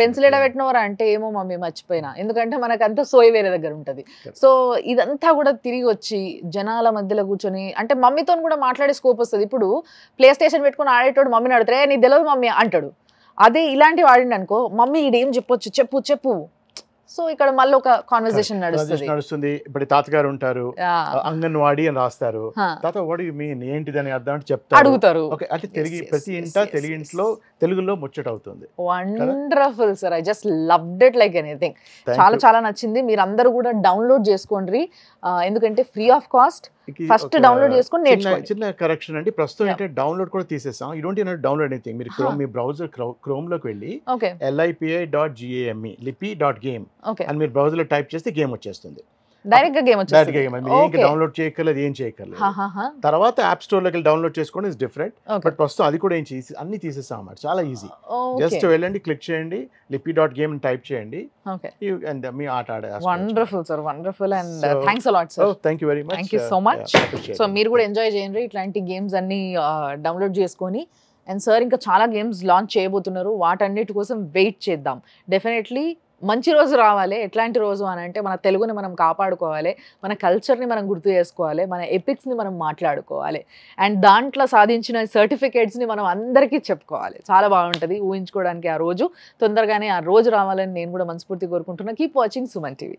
పెన్సిల్ వారు అంటే ఏమో మమ్మీ మర్చిపోయినా ఎందుకంటే మనకు అంత వేరే దగ్గర ఉంటుంది సో ఇదంతా కూడా తిరిగి వచ్చి జనాల మధ్యలో కూర్చొని అంటే మమ్మీతో కూడా మాట్లాడే స్కోప్ వస్తుంది ఇప్పుడు ప్లే స్టేషన్ పెట్టుకుని ఆడేటోడు మమ్మీని ఆడుతారే నీ తెలియదు మమ్మీ అంటాడు అదే ఇలాంటివి ఆడిండి అనుకో మమ్మీ ఈడేం చెప్పొచ్చు చెప్పు చెప్పు సో ఇక్కడ మళ్ళీ ఒక కాన్వర్సేషన్ నడుస్తుంది నడుస్తుంది ఇప్పుడు తాతగారు ఉంటారు అంగన్వాడి అని రాస్తారు తాత వాడి మీన్ ఏంటి దాని అర్థం అంటే చెప్తారు అడుగుతారు అంటే తెలుగు ప్రతి ఇంట తెలుగు ఇంట్లో తెలుగులో ముచ్చట అవుతుంది wonderful sir I just loved it like anything చాలా చాలా నచ్చింది మీరు అందరూ కూడా డౌన్లోడ్ చేసుకోండి ఎందుకంటే free of cost first download చేసుకుని నేర్చుకోండి చిన్న కరెక్షన్ అండి ప్రస్తుతం అంటే డౌన్లోడ్ కూడా తీసేసాం you don't not download anything మీరు క్రోమ్ మీ బ్రౌజర్ క్రోమ్ లోకి వెళ్ళి ఎల్ఐపిఐ డాట్ జిఏఎంఈ లిపి డాట్ గేమ్ అని మీరు బ్రౌజర్ లో టైప్ చేస్తే గేమ్ వచ్చేస్తుంది డైరెక్ట్ గేమ్ డైరెక్ట్ గా గేమ్ మీరు డౌన్లోడ్ చేయక్కర్లేదు ఏం చేయక్కర్లేదు తర్వాత యాప్ స్టోర్ లోకి డౌన్లోడ్ చేసుకోవడం ఇస్ డిఫరెంట్ బట్ ప్రస్తుతం అది కూడా ఏం చేసి అన్ని తీసేస్తాం అన్నమాట చాలా ఈజీ జస్ట్ వెళ్ళండి క్లిక్ చేయండి లిపి డాట్ గేమ్ టైప్ చేయండి అండ్ uh, మీ ఆట ఆడే wonderful sir wonderful and thanks a lot sir thank you very much thank you so much so మీరు కూడా ఎంజాయ్ చేయండి ఇట్లాంటి గేమ్స్ అన్ని డౌన్లోడ్ చేసుకొని అండ్ సార్ ఇంకా చాలా గేమ్స్ లాంచ్ చేయబోతున్నారు వాటన్నిటి కోసం వెయిట్ చేద్దాం డెఫినెట్లీ మంచి రోజు రావాలి ఎట్లాంటి రోజు అని అంటే మన తెలుగుని మనం కాపాడుకోవాలి మన కల్చర్ని మనం గుర్తు చేసుకోవాలి మన ఎపిక్స్ని మనం మాట్లాడుకోవాలి అండ్ దాంట్లో సాధించిన సర్టిఫికేట్స్ని మనం అందరికీ చెప్పుకోవాలి చాలా బాగుంటుంది ఊహించుకోవడానికి ఆ రోజు తొందరగానే ఆ రోజు రావాలని నేను కూడా మనస్ఫూర్తి కోరుకుంటున్నా కీప్ వాచింగ్ సుమన్ టీవీ